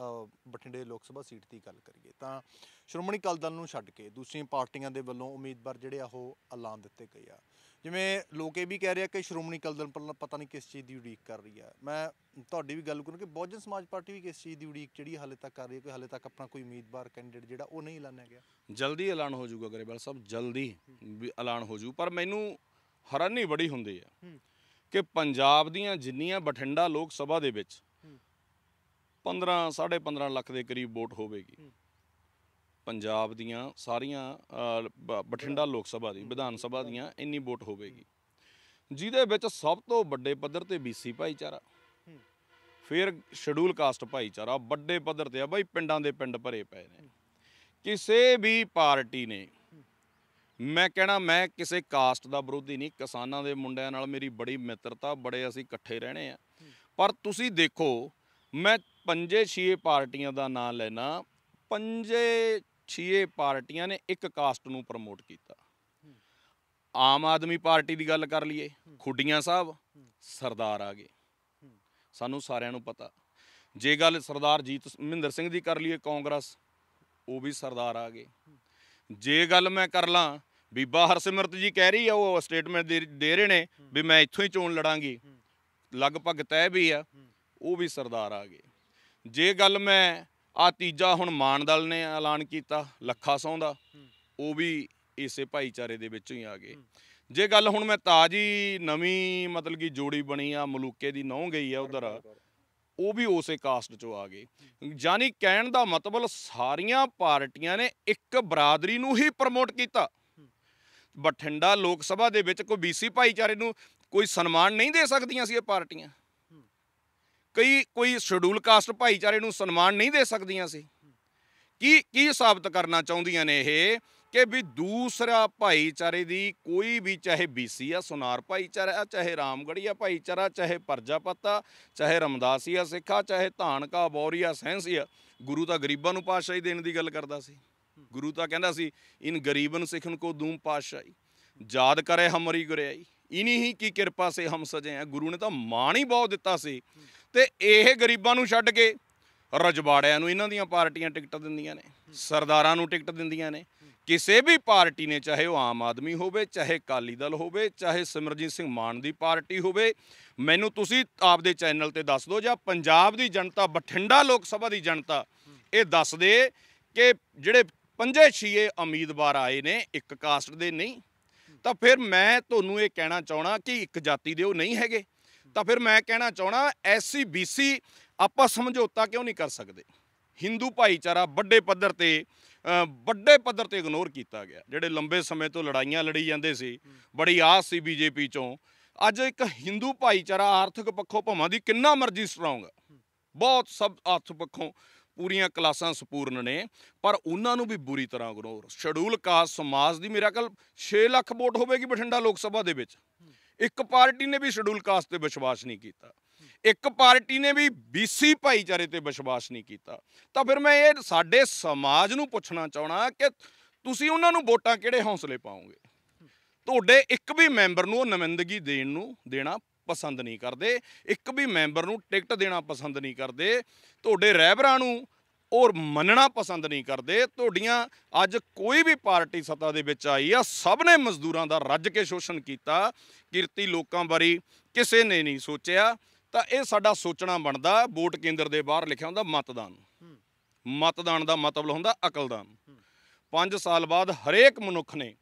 ਬਠਿੰਡੇ ਲੋਕ ਸਭਾ ਸੀਟ ਦੀ ਗੱਲ ਕਰੀਏ ਤਾਂ ਸ਼੍ਰੋਮਣੀ ਅਕਾਲੀ ਦਲ ਨੂੰ ਛੱਡ ਕੇ ਦੂਸਰੀਆਂ ਪਾਰਟੀਆਂ ਦੇ ਵੱਲੋਂ ਉਮੀਦਵਾਰ ਜਿਹੜੇ ਆ ਉਹ ਐਲਾਨ ਦਿੱਤੇ ਗਏ ਆ ਜਿਵੇਂ ਲੋਕ ਇਹ ਵੀ ਕਹਿ ਰਹੇ ਆ ਕਿ ਸ਼੍ਰੋਮਣੀ ਕਲਦਲ ਪਤਾ ਨਹੀਂ ਕਿਸ ਚੀਜ਼ ਦੀ ਉਡੀਕ ਕਰ ਰਹੀ ਆ ਮੈਂ ਤੁਹਾਡੀ ਵੀ ਗੱਲ ਕਰੂੰ ਕਿ ਬਹੁਜਨ ਸਮਾਜ ਪਾਰਟੀ ਵੀ ਕਿਸ ਚੀਜ਼ ਦੀ ਉਡੀਕ ਜਿਹੜੀ ਹਾਲੇ ਤੱਕ ਕਰ ਰਹੀ ਹੈ ਕਿ ਹਾਲੇ ਤੱਕ ਆਪਣਾ ਕੋਈ ਉਮੀਦਵਾਰ ਕੈਂਡੀਡੇਟ ਜਿਹੜਾ ਉਹ ਨਹੀਂ ਐਲਾਨਿਆ ਗਿਆ ਜਲਦੀ ਐਲਾਨ ਹੋ ਜਾਊਗਾ ਗਰੇਵਾਲ ਸਾਹਿਬ ਜਲਦੀ ਐਲਾਨ ਹੋ ਜਾਊ ਪਰ ਮੈਨੂੰ ਹੈਰਾਨੀ ਬੜੀ ਹੁੰਦੀ ਆ ਕਿ ਪੰਜਾਬ ਦੀਆਂ ਜਿੰਨੀਆਂ ਬਠਿੰਡਾ ਲੋਕ ਸਭਾ ਦੇ ਵਿੱਚ 15 15.5 ਲੱਖ ਦੇ ਕਰੀਬ ਵੋਟ ਹੋਵੇਗੀ ਪੰਜਾਬ ਦੀਆਂ ਸਾਰੀਆਂ ਬਠਿੰਡਾ ਲੋਕ ਸਭਾ ਦੀ ਵਿਧਾਨ ਸਭਾ ਦੀਆਂ ਇੰਨੀ ਵੋਟ ਹੋਵੇਗੀ ਜਿਹਦੇ ਵਿੱਚ ਸਭ ਤੋਂ ਵੱਡੇ ਪੱਧਰ ਤੇ ਬੀਸੀ ਭਾਈਚਾਰਾ ਫਿਰ ਸ਼ਡਿਊਲ ਕਾਸਟ ਭਾਈਚਾਰਾ ਵੱਡੇ ਪੱਧਰ ਤੇ ਆ ਬਾਈ ਪਿੰਡਾਂ ਦੇ ਪਿੰਡ ਭਰੇ ਪਏ ਨੇ ਕਿਸੇ ਵੀ ਪਾਰਟੀ ਨੇ ਮੈਂ ਕਹਿਣਾ ਮੈਂ ਕਿਸੇ ਕਾਸਟ ਦਾ ਵਿਰੋਧੀ ਨਹੀਂ ਕਿਸਾਨਾਂ ਦੇ ਮੁੰਡਿਆਂ ਨਾਲ ਮੇਰੀ ਬੜੀ ਮਿੱਤਰਤਾ ਬੜੇ ਅਸੀਂ ਇਕੱਠੇ ਰਹਿਣੇ ਆ ਪਰ ਤੁਸੀਂ ਦੇਖੋ ਮੈਂ ਪੰਜੇ ਛੇ ਪਾਰਟੀਆਂ ਦਾ ਨਾਂ ਲੈਣਾ ਪੰਜੇ ਛੇ ਪਾਰਟੀਆਂ ਨੇ ਇੱਕ ਕਾਸਟ ਨੂੰ ਪ੍ਰਮੋਟ ਕੀਤਾ ਆਮ ਆਦਮੀ ਪਾਰਟੀ ਦੀ ਗੱਲ ਕਰ ਲਈਏ ਖੁੱਡੀਆਂ ਸਾਹਿਬ ਸਰਦਾਰ ਆ ਗਏ ਸਾਨੂੰ ਸਾਰਿਆਂ ਨੂੰ ਪਤਾ ਜੇ ਗੱਲ ਸਰਦਾਰ ਜੀਤ ਮਹਿੰਦਰ ਸਿੰਘ ਦੀ ਕਰ ਲਈਏ ਕਾਂਗਰਸ ਉਹ ਵੀ ਸਰਦਾਰ ਆ ਗਏ ਜੇ ਗੱਲ ਮੈਂ ਕਰ ਲਾਂ ਬੀਬਾ ਹਰਸਿਮਰਤ ਜੀ ਕਹਿ ਰਹੀ ਆ ਉਹ ਸਟੇਟਮੈਂਟ ਦੇ ਰਹੇ ਨੇ ਵੀ ਮੈਂ ਇੱਥੋਂ ਹੀ ਚੋਣ ਲੜਾਂਗੀ ਲਗਭਗ ਤੈਅ ਵੀ ਆ ਉਹ ਵੀ ਸਰਦਾਰ ਆ ਗਏ ਜੇ ਗੱਲ ਮੈਂ ਆ ਤੀਜਾ ਹੁਣ ਮਾਨਦਲ ਨੇ ਐਲਾਨ ਕੀਤਾ ਲੱਖਾ ਸੌਂ ਦਾ ਉਹ ਵੀ ਇਸੇ ਭਾਈਚਾਰੇ ਦੇ ਵਿੱਚੋਂ ਹੀ ਆ ਗਏ ਜੇ ਗੱਲ ਹੁਣ ਮੈਂ ਤਾਜੀ ਨਵੀਂ ਮਤਲਬ ਕਿ ਜੋੜੀ ਬਣੀ ਆ ਮਲੂਕੇ ਦੀ ਨੌਂ ਗਈ ਆ ਉਧਰ ਉਹ ਵੀ ਉਸੇ ਕਾਸਟ ਚੋਂ ਆ ਗਏ ਯਾਨੀ ਕਹਿਣ ਦਾ ਮਤਲਬ ਸਾਰੀਆਂ ਪਾਰਟੀਆਂ ਨੇ ਇੱਕ ਬਰਾਦਰੀ ਨੂੰ ਹੀ ਪ੍ਰਮੋਟ ਕੀਤਾ ਬਠਿੰਡਾ ਲੋਕ ਸਭਾ ਦੇ ਵਿੱਚ ਕੋਈ ਬੀਸੀ ਭਾਈਚਾਰੇ ਨੂੰ ਕੋਈ ਸਨਮਾਨ ਨਹੀਂ ਦੇ ਸਕਦੀਆਂ ਸੀ ਇਹ ਪਾਰਟੀਆਂ ਕਈ ਕੋਈ ਸ਼ਡਿਊਲ ਕਾਸਟ ਭਾਈਚਾਰੇ ਨੂੰ ਸਨਮਾਨ ਨਹੀਂ ਦੇ ਸਕਦੀਆਂ ਸੀ ਕੀ ਕੀ ਸਾਬਤ ਕਰਨਾ ਚਾਹੁੰਦੀਆਂ ਨੇ ਇਹ ਕਿ ਵੀ ਦੂਸਰਾ ਭਾਈਚਾਰੇ ਦੀ ਕੋਈ ਵੀ ਚਾਹੇ ਬੀਸੀ ਆ ਸੁਨਾਰ ਭਾਈਚਾਰਾ ਚਾਹੇ ਰਾਮਗੜੀਆ ਭਾਈਚਾਰਾ ਚਾਹੇ ਪਰਜਾਪਤਾ ਚਾਹੇ ਰਮਦਾਸੀਆ ਸਿੱਖਾ ਚਾਹੇ ਧਾਨਕਾ ਬੌਰੀਆ ਸੈਂਸੀਆ ਗੁਰੂ ਤਾਂ ਗਰੀਬਾਂ ਨੂੰ ਪਾਸ਼ਾਹੀ ਦੇਣ ਦੀ ਗੱਲ ਕਰਦਾ ਸੀ ਗੁਰੂ ਤਾਂ ਕਹਿੰਦਾ ਸੀ ਇਨ ਗਰੀਬਨ ਸਿੱਖਨ ਕੋ ਦੂਮ ਪਾਸ਼ਾਹੀ ਯਾਦ ਕਰੇ ਹਮਰੀ ਗੁਰਿਆਈ ਇਨੀ ਹੀ ਕੀ ਕਿਰਪਾ ਸੇ ਹਮ ਸਜੇ ਆ ਗੁਰੂ ਨੇ ਤਾਂ ਮਾਣ ਹੀ ਬਹੁਤ ਦਿੱਤਾ ਸੀ ਤੇ ਇਹ ਗਰੀਬਾਂ ਨੂੰ ਛੱਡ ਕੇ ਰਜਵਾੜਿਆਂ ਨੂੰ ਇਹਨਾਂ ਦੀਆਂ ਪਾਰਟੀਆਂ ਟਿਕਟ ਦਿੰਦੀਆਂ ਨੇ ਸਰਦਾਰਾਂ ਨੂੰ ਟਿਕਟ ਦਿੰਦੀਆਂ ਨੇ ਕਿਸੇ ਵੀ ਪਾਰਟੀ ਨੇ ਚਾਹੇ ਉਹ ਆਮ ਆਦਮੀ ਹੋਵੇ ਚਾਹੇ ਕਾਲੀ ਦਲ ਹੋਵੇ ਚਾਹੇ ਸਿਮਰਜੀਤ ਸਿੰਘ ਮਾਨ ਦੀ ਪਾਰਟੀ ਹੋਵੇ ਮੈਨੂੰ ਤੁਸੀਂ ਆਪਦੇ ਚੈਨਲ ਤੇ ਦੱਸ ਦਿਓ ਜਾਂ ਪੰਜਾਬ ਦੀ ਜਨਤਾ ਬਠਿੰਡਾ ਲੋਕ ਸਭਾ ਦੀ ਜਨਤਾ ਇਹ ਦੱਸ ਦੇ ਕਿ ਜਿਹੜੇ ਪੰਜੇ ਛੀਏ ਉਮੀਦਵਾਰ ਆਏ ਨੇ ਇੱਕ ਕਾਸਟ ਦੇ ਨਹੀਂ ਤਾਂ ਫਿਰ ਮੈਂ ਤੁਹਾਨੂੰ ਇਹ ਕਹਿਣਾ ਚਾਹਣਾ ਕਿ ਇੱਕ ਜਾਤੀ ਦੇ ਉਹ ਨਹੀਂ ਹੈਗੇ ਤਾਂ ਫਿਰ ਮੈਂ ਕਹਿਣਾ ਚਾਹਣਾ ਐਸਸੀ ਬੀਸੀ ਆਪਾਂ ਸਮਝੌਤਾ ਕਿਉਂ ਨਹੀਂ ਕਰ ਸਕਦੇ ਹਿੰਦੂ ਭਾਈਚਾਰਾ ਵੱਡੇ ਪੱਧਰ ਤੇ ਵੱਡੇ ਪੱਧਰ ਤੇ ਇਗਨੋਰ ਕੀਤਾ ਗਿਆ ਜਿਹੜੇ ਲੰਬੇ ਸਮੇਂ ਤੋਂ ਲੜਾਈਆਂ ਲੜੀ ਜਾਂਦੇ ਸੀ ਬੜੀ ਆਸ ਸੀ ਬੀਜੇਪੀ ਚੋਂ ਅੱਜ ਇੱਕ ਹਿੰਦੂ ਭਾਈਚਾਰਾ ਆਰਥਿਕ ਪੱਖੋਂ ਭਾਵਾਂ ਦੀ ਕਿੰਨਾ ਮਰਜ਼ੀ ਸਟਰੋਂਗ ਬਹੁਤ ਸਭ ਆਰਥ ਪੱਖੋਂ ਪੂਰੀਆਂ ਕਲਾਸਾਂ ਸੰਪੂਰਨ ਨੇ ਪਰ ਉਹਨਾਂ ਨੂੰ ਵੀ ਬੁਰੀ ਤਰ੍ਹਾਂ ਇਗਨੋਰ ਸ਼ਡਿਊਲ ਕਾਸ ਸਮਾਜ ਦੀ ਮੇਰਾ ਕੱਲ 6 ਲੱਖ ਵੋਟ ਹੋਵੇਗੀ ਬਠਿੰਡਾ ਲੋਕ ਸਭਾ ਦੇ ਵਿੱਚ ਇੱਕ ਪਾਰਟੀ ਨੇ ਵੀ ਸ਼ਡਿਊਲ ਕਾਸਟ ਤੇ ਵਿਸ਼ਵਾਸ ਨਹੀਂ ਕੀਤਾ ਇੱਕ ਪਾਰਟੀ ਨੇ ਵੀ ਬੀਸੀ ਭਾਈਚਾਰੇ ਤੇ ਵਿਸ਼ਵਾਸ ਨਹੀਂ ਕੀਤਾ ਤਾਂ ਫਿਰ ਮੈਂ ਇਹ ਸਾਡੇ ਸਮਾਜ ਨੂੰ ਪੁੱਛਣਾ ਚਾਹਣਾ ਕਿ ਤੁਸੀਂ ਉਹਨਾਂ ਨੂੰ ਵੋਟਾਂ ਕਿਹੜੇ ਹੌਸਲੇ ਪਾਉਂਗੇ ਤੁਹਾਡੇ ਇੱਕ ਵੀ ਮੈਂਬਰ ਨੂੰ ਉਹ ਨਮਿੰਦਗੀ ਦੇਣ ਨੂੰ ਦੇਣਾ ਪਸੰਦ ਨਹੀਂ ਕਰਦੇ ਇੱਕ ਵੀ ਮੈਂਬਰ ਨੂੰ ਟਿਕਟ ਦੇਣਾ ਪਸੰਦ ਨਹੀਂ ਕਰਦੇ ਤੁਹਾਡੇ ਰਹਿਬਰਾਂ ਨੂੰ ਔਰ ਮੰਨਣਾ ਪਸੰਦ ਨਹੀਂ ਕਰਦੇ ਤੁਹਾਡੀਆਂ ਅੱਜ ਕੋਈ ਵੀ ਪਾਰਟੀ ਸੱਤਾ ਦੇ ਵਿੱਚ ਆਈ ਆ ਸਭ ਨੇ ਮਜ਼ਦੂਰਾਂ ਦਾ ਰੱਜ ਕੇ ਸ਼ੋਸ਼ਣ ਕੀਤਾ ਕਿਰਤੀ ਲੋਕਾਂ ਬਾਰੇ ਕਿਸੇ ਨੇ ਨਹੀਂ ਸੋਚਿਆ ਤਾਂ ਇਹ ਸਾਡਾ ਸੋਚਣਾ ਬਣਦਾ ਵੋਟ ਕੇਂਦਰ ਦੇ ਬਾਹਰ ਲਿਖਿਆ ਹੁੰਦਾ ਮਤਦਾਨ ਮਤਦਾਨ ਦਾ ਮਤਲਬ ਹੁੰਦਾ ਅਕਲਦਾਨ 5 ਸਾਲ ਬਾਅਦ ਹਰੇਕ ਮਨੁੱਖ ਨੇ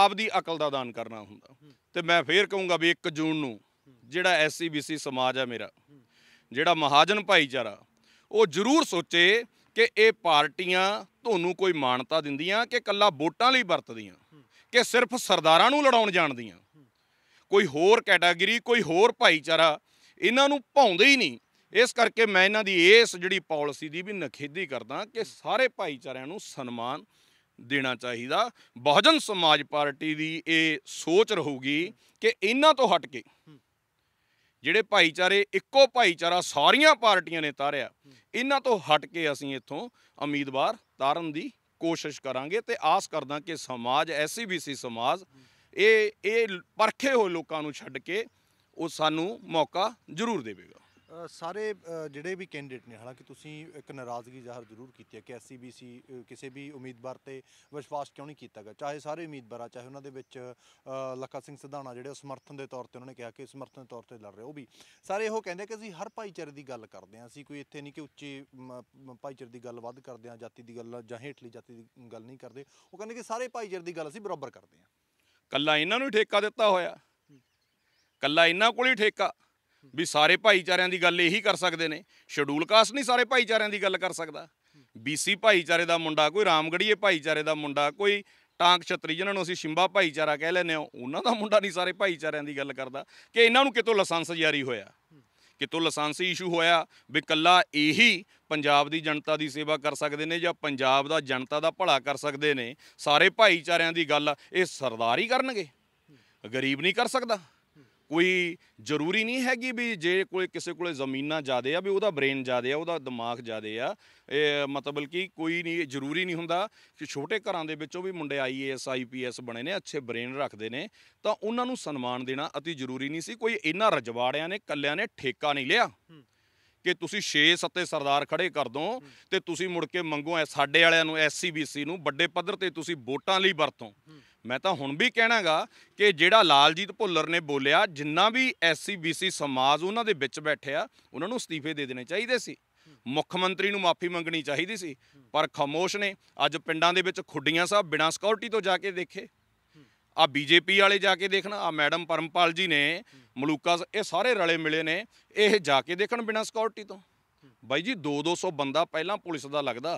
ਆਪਦੀ ਅਕਲ ਦਾ ਦਾਨ ਕਰਨਾ ਹੁੰਦਾ ਤੇ ਮੈਂ ਫੇਰ ਕਹੂੰਗਾ ਵੀ 1 ਜੂਨ ਨੂੰ ਜਿਹੜਾ ਐਸਸੀਬੀਸੀ ਸਮਾਜ ਆ ਮੇਰਾ ਜਿਹੜਾ ਮਹਾਜਨ ਭਾਈਚਾਰਾ ਉਹ ਜ਼ਰੂਰ ਸੋਚੇ ਕਿ ਇਹ ਪਾਰਟੀਆਂ ਤੁਹਾਨੂੰ ਕੋਈ ਮਾਨਤਾ ਦਿੰਦੀਆਂ ਕਿ ਕੱਲਾ ਵੋਟਾਂ ਲਈ ਵਰਤਦੀਆਂ ਕਿ ਸਿਰਫ ਸਰਦਾਰਾਂ ਨੂੰ ਲੜਾਉਣ ਜਾਣਦੀਆਂ ਕੋਈ ਹੋਰ ਕੈਟਾਗਰੀ ਕੋਈ ਹੋਰ ਭਾਈਚਾਰਾ ਇਹਨਾਂ ਨੂੰ ਭਾਉਂਦੇ ਹੀ ਨਹੀਂ ਇਸ ਕਰਕੇ ਮੈਂ ਇਹਨਾਂ ਦੀ ਇਸ ਜਿਹੜੀ ਪਾਲਿਸੀ ਦੀ ਵੀ ਨਖੇਦੀ ਕਰਦਾ ਕਿ ਸਾਰੇ ਭਾਈਚਾਰਿਆਂ ਨੂੰ ਸਨਮਾਨ ਦੇਣਾ ਚਾਹੀਦਾ ਬਹੁਜਨ ਸਮਾਜ ਪਾਰਟੀ ਦੀ ਇਹ ਸੋਚ ਰਹੂਗੀ ਕਿ ਇਹਨਾਂ ਤੋਂ ਹਟ ਕੇ ਜਿਹੜੇ ਭਾਈਚਾਰੇ ਇੱਕੋ ਭਾਈਚਾਰਾ ਸਾਰੀਆਂ ਪਾਰਟੀਆਂ ਨੇ ਤਾਰਿਆ ਇਹਨਾਂ ਤੋਂ ਹਟ ਕੇ ਅਸੀਂ ਇੱਥੋਂ ਉਮੀਦਵਾਰ ਤਾਰਨ ਦੀ ਕੋਸ਼ਿਸ਼ ਕਰਾਂਗੇ ਤੇ ਆਸ ਕਰਦਾ ਕਿ ਸਮਾਜ ਐਸਸੀਬੀਸੀ ਸਮਾਜ ਇਹ ਇਹ ਪਰਖੇ ਹੋਏ ਲੋਕਾਂ ਨੂੰ ਛੱਡ ਕੇ ਉਹ ਸਾਨੂੰ ਮੌਕਾ ਜ਼ਰੂਰ ਦੇਵੇਗਾ ਸਾਰੇ ਜਿਹੜੇ ਵੀ ਕੈਂਡੀਡੇਟ ਨੇ ਹਾਲਾਂਕਿ ਤੁਸੀਂ ਇੱਕ ਨਾਰਾਜ਼ਗੀ ਜ਼ਾਹਰ ਜ਼ਰੂਰ ਕੀਤੀ ਹੈ ਕਿ ਐਸਸੀਬੀਸੀ ਕਿਸੇ ਵੀ ਉਮੀਦਵਾਰ ਤੇ ਵਿਸ਼ਵਾਸ ਕਿਉਂ ਨਹੀਂ ਕੀਤਾ ਗਿਆ ਚਾਹੇ ਸਾਰੇ ਉਮੀਦਵਾਰਾਂ ਚਾਹੇ ਉਹਨਾਂ ਦੇ ਵਿੱਚ ਲੱਖਾ ਸਿੰਘ ਸਿਧਾਣਾ ਜਿਹੜੇ ਸਮਰਥਨ ਦੇ ਤੌਰ ਤੇ ਉਹਨਾਂ ਨੇ ਕਿਹਾ ਕਿ ਸਮਰਥਨ ਦੇ ਤੌਰ ਤੇ ਲੜ ਰਹੇ ਉਹ ਵੀ ਸਾਰੇ ਇਹੋ ਕਹਿੰਦੇ ਕਿ ਅਸੀਂ ਹਰ ਭਾਈਚਾਰੇ ਦੀ ਗੱਲ ਕਰਦੇ ਹਾਂ ਅਸੀਂ ਕੋਈ ਇੱਥੇ ਨਹੀਂ ਕਿ ਉੱਚੇ ਭਾਈਚਾਰੇ ਦੀ ਗੱਲ ਵੱਧ ਕਰਦੇ ਹਾਂ ਜਾਤੀ ਦੀ ਗੱਲ ਜਾਂ ਹੇਠਲੀ ਜਾਤੀ ਦੀ ਗੱਲ ਨਹੀਂ ਕਰਦੇ ਉਹ ਕਹਿੰਦੇ ਕਿ ਸਾਰੇ ਭਾਈਚਾਰੇ ਦੀ ਗੱਲ ਅਸੀਂ ਬਰਾਬਰ ਕਰਦੇ ਹਾਂ ਕੱਲਾ ਇਹਨਾਂ ਨੂੰ ਠੇਕਾ ਦਿੱਤਾ ਹੋਇਆ ਕੱਲਾ ਇਹਨਾਂ ਕੋਲ ਹੀ ਠੇਕਾ ਵੀ ਸਾਰੇ ਭਾਈਚਾਰਿਆਂ ਦੀ ਗੱਲ ਇਹੀ ਕਰ ਸਕਦੇ ਨੇ ਸ਼ਡਿਊਲ ਕਾਸਟ ਨਹੀਂ ਸਾਰੇ ਭਾਈਚਾਰਿਆਂ ਦੀ ਗੱਲ ਕਰ ਸਕਦਾ ਬੀਸੀ ਭਾਈਚਾਰੇ ਦਾ ਮੁੰਡਾ ਕੋਈ ਰਾਮਗੜੀਏ ਭਾਈਚਾਰੇ ਦਾ ਮੁੰਡਾ ਕੋਈ ਟਾਂਕ ਛਤਰੀ ਜਿਹਨਾਂ ਨੂੰ ਅਸੀਂ ਸ਼ਿੰਬਾ ਭਾਈਚਾਰਾ ਕਹਿ ਲੈਨੇ ਹਾਂ ਉਹਨਾਂ ਦਾ ਮੁੰਡਾ ਨਹੀਂ ਸਾਰੇ ਭਾਈਚਾਰਿਆਂ ਦੀ ਗੱਲ ਕਰਦਾ ਕਿ ਇਹਨਾਂ ਨੂੰ ਕਿਤੋਂ ਲਾਇਸੈਂਸ ਜਾਰੀ ਹੋਇਆ ਕਿਤੋਂ ਲਾਇਸੈਂਸੀ ਇਸ਼ੂ ਹੋਇਆ ਵੀ ਕੱਲਾ ਇਹੀ ਪੰਜਾਬ ਦੀ ਜਨਤਾ ਦੀ ਸੇਵਾ ਕਰ ਸਕਦੇ ਨੇ ਜਾਂ ਪੰਜਾਬ ਦਾ ਜਨਤਾ ਦਾ ਭਲਾ ਕਰ ਸਕਦੇ ਨੇ ਸਾਰੇ ਭਾਈਚਾਰਿਆਂ ਦੀ ਗੱਲ ਇਹ ਸਰਦਾਰ ਹੀ ਕਰਨਗੇ ਗਰੀਬ ਨਹੀਂ ਕਰ ਸਕਦਾ ਕੋਈ ਜ਼ਰੂਰੀ ਨਹੀਂ ਹੈਗੀ ਵੀ ਜੇ ਕੋਈ ਕਿਸੇ ਕੋਲੇ ਜ਼ਮੀਨਾਂ ਜ਼ਿਆਦੇ ਆ ਵੀ ਉਹਦਾ ਬ੍ਰੇਨ ਜ਼ਿਆਦੇ ਆ ਉਹਦਾ ਦਿਮਾਗ ਜ਼ਿਆਦੇ ਆ ਇਹ ਮਤਲਬ ਕਿ ਕੋਈ ਨਹੀਂ ਜ਼ਰੂਰੀ ਨਹੀਂ ਹੁੰਦਾ ਕਿ ਛੋਟੇ ਘਰਾਂ ਦੇ ਵਿੱਚੋਂ ਵੀ ਮੁੰਡੇ ਆਈਏਐਸ ਆਈਪੀਐਸ ਬਣੇ ਨੇ ਅੱਛੇ ਬ੍ਰੇਨ ਰੱਖਦੇ ਨੇ ਤਾਂ ਉਹਨਾਂ ਨੂੰ ਸਨਮਾਨ ਦੇਣਾ ਅਤੀ ਜ਼ਰੂਰੀ ਨਹੀਂ ਸੀ ਕੋਈ ਇਹਨਾਂ ਰਜਵਾੜਿਆਂ ਨੇ ਕੱਲਿਆਂ ਨੇ ਠੇਕਾ ਨਹੀਂ ਲਿਆ ਕਿ ਤੁਸੀਂ 6 ਸੱਤੇ ਸਰਦਾਰ ਖੜੇ ਕਰ ਦੋ ਤੇ ਤੁਸੀਂ ਮੁੜ ਕੇ ਮੰਗੋ ਸਾਡੇ ਵਾਲਿਆਂ ਨੂੰ ਐਸਸੀਬੀਸੀ ਨੂੰ ਵੱਡੇ ਪੱਧਰ ਤੇ ਤੁਸੀਂ ਵੋਟਾਂ ਲਈ ਵਰਤੋ ਮੈਂ ਤਾਂ ਹੁਣ ਵੀ ਕਹਿਣਾਗਾ ਕਿ ਜਿਹੜਾ ਲਾਲਜੀਤ ਭੁੱਲਰ ਨੇ ਬੋਲਿਆ ਜਿੰਨਾ ਵੀ ਐਸਸੀਬੀਸੀ ਸਮਾਜ ਉਹਨਾਂ ਦੇ ਵਿੱਚ ਬੈਠਿਆ ਉਹਨਾਂ ਨੂੰ ਅਸਤੀਫੇ ਦੇ ਦੇਣੇ ਚਾਹੀਦੇ ਸੀ ਮੁੱਖ ਮੰਤਰੀ ਨੂੰ ਮਾਫੀ ਮੰਗਣੀ ਚਾਹੀਦੀ ਸੀ ਪਰ ਖਮੋਸ਼ ਨੇ ਅੱਜ ਪਿੰਡਾਂ ਦੇ ਵਿੱਚ ਖੁੱਡੀਆਂ ਸਾਹਿਬ ਬਿਨਾਂ ਸਿਕਿਉਰਿਟੀ ਤੋਂ ਜਾ ਕੇ ਦੇਖੇ ਆ ਬੀਜੇਪੀ ਵਾਲੇ ਜਾ ਕੇ ਦੇਖਣਾ ਆ ਮੈਡਮ ਪਰਮਪਾਲ ਜੀ ਨੇ ਮਲੂਕਾ ਇਹ ਸਾਰੇ ਰਲੇ ਮਿਲੇ ਨੇ ਇਹ ਜਾ ਕੇ ਦੇਖਣ ਬਿਨਾ ਸਿਕਿਉਰਿਟੀ ਤੋਂ ਬਾਈ ਜੀ 2-200 ਬੰਦਾ ਪਹਿਲਾਂ ਪੁਲਿਸ ਦਾ ਲੱਗਦਾ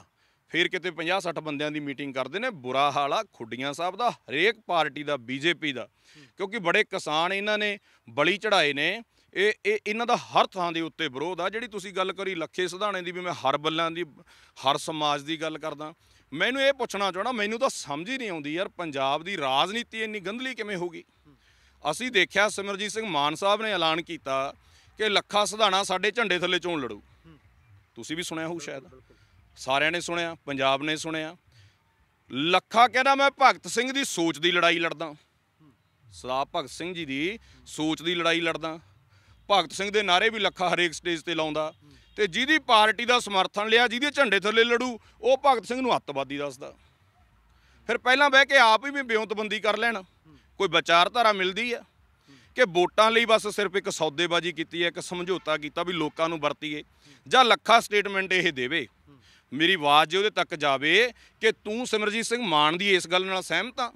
ਫਿਰ ਕਿਤੇ 50-60 ਬੰਦਿਆਂ ਦੀ ਮੀਟਿੰਗ ਕਰਦੇ ਨੇ ਬੁਰਾ ਹਾਲ ਆ ਖੁੱਡੀਆਂ ਸਾਹਿਬ ਦਾ ਹਰੇਕ ਪਾਰਟੀ ਦਾ ਬੀਜੇਪੀ ਦਾ ਕਿਉਂਕਿ ਬੜੇ ਕਿਸਾਨ ਇਹਨਾਂ ਨੇ ਬਲੀ ਚੜਾਏ ਨੇ ਇਹ ਇਹ ਇਹਨਾਂ ਦਾ ਹਰ ਥਾਂ ਦੇ ਉੱਤੇ ਵਿਰੋਧ ਆ ਜਿਹੜੀ ਤੁਸੀਂ ਗੱਲ ਕਰੀ ਲੱਖੇ ਸਿਧਾਣੇ ਦੀ ਵੀ ਮੈਂ ਹਰ ਬੱਲਾਂ ਦੀ ਹਰ ਸਮਾਜ ਦੀ ਗੱਲ ਕਰਦਾ ਮੈਨੂੰ ਇਹ ਪੁੱਛਣਾ ਚਾਹਣਾ ਮੈਨੂੰ ਤਾਂ ਸਮਝ ਹੀ ਨਹੀਂ ਆਉਂਦੀ ਯਾਰ ਪੰਜਾਬ ਦੀ ਰਾਜਨੀਤੀ ਇੰਨੀ ਗੰਧਲੀ ਕਿਵੇਂ ਹੋ ਗਈ ਅਸੀਂ ਦੇਖਿਆ ਸਿਮਰਜੀਤ ਸਿੰਘ ਮਾਨ ਸਾਹਿਬ ਨੇ ਐਲਾਨ ਕੀਤਾ ਕਿ ਲੱਖਾ ਸਧਾਣਾ ਸਾਡੇ ਝੰਡੇ ਥੱਲੇ ਚੋਂ ਲੜੂ ਤੁਸੀਂ ਵੀ ਸੁਣਿਆ ਹੋਊ ਸ਼ਾਇਦ ਸਾਰਿਆਂ ਨੇ ਸੁਣਿਆ ਪੰਜਾਬ ਨੇ ਸੁਣਿਆ ਲੱਖਾ ਕਹਿੰਦਾ ਮੈਂ ਭਗਤ ਸਿੰਘ ਦੀ ਸੋਚ ਦੀ ਲੜਾਈ ਲੜਦਾ ਸਰਦਾਰ ਭਗਤ ਸਿੰਘ ਜੀ ਦੀ ਸੋਚ ਦੀ ਲੜਾਈ ਲੜਦਾ ਭਗਤ ਸਿੰਘ ਦੇ ਨਾਰੇ ਵੀ ਲੱਖਾ ਹਰੇਕ ਸਟੇਜ ਤੇ ਲਾਉਂਦਾ ਤੇ ਜਿਹਦੀ ਪਾਰਟੀ ਦਾ ਸਮਰਥਨ ਲਿਆ ਜਿਹਦੇ ਝੰਡੇ ਥੱਲੇ ਲੜੂ ਉਹ ਭਗਤ ਸਿੰਘ ਨੂੰ ਅੱਤਵਾਦੀ ਦੱਸਦਾ ਫਿਰ ਪਹਿਲਾਂ ਬਹਿ ਕੇ ਆਪ ਹੀ ਵੀ ਬਿਉਂਤਬੰਦੀ ਕਰ ਲੈਣਾ ਕੋਈ ਵਿਚਾਰਧਾਰਾ ਮਿਲਦੀ ਆ ਕਿ ਵੋਟਾਂ ਲਈ ਬਸ ਸਿਰਫ ਇੱਕ ਸੌਦੇਬਾਜ਼ੀ ਕੀਤੀ ਹੈ ਇੱਕ ਸਮਝੌਤਾ ਕੀਤਾ ਵੀ ਲੋਕਾਂ ਨੂੰ ਵਰਤੀਏ ਜਾਂ ਲੱਖਾ ਸਟੇਟਮੈਂਟ ਇਹ ਦੇਵੇ ਮੇਰੀ ਆਵਾਜ਼ ਜੇ ਉਹਦੇ ਤੱਕ ਜਾਵੇ ਕਿ ਤੂੰ ਸਿਮਰਜੀਤ ਸਿੰਘ ਮਾਨ ਦੀ ਇਸ ਗੱਲ ਨਾਲ ਸਹਿਮਤ ਆ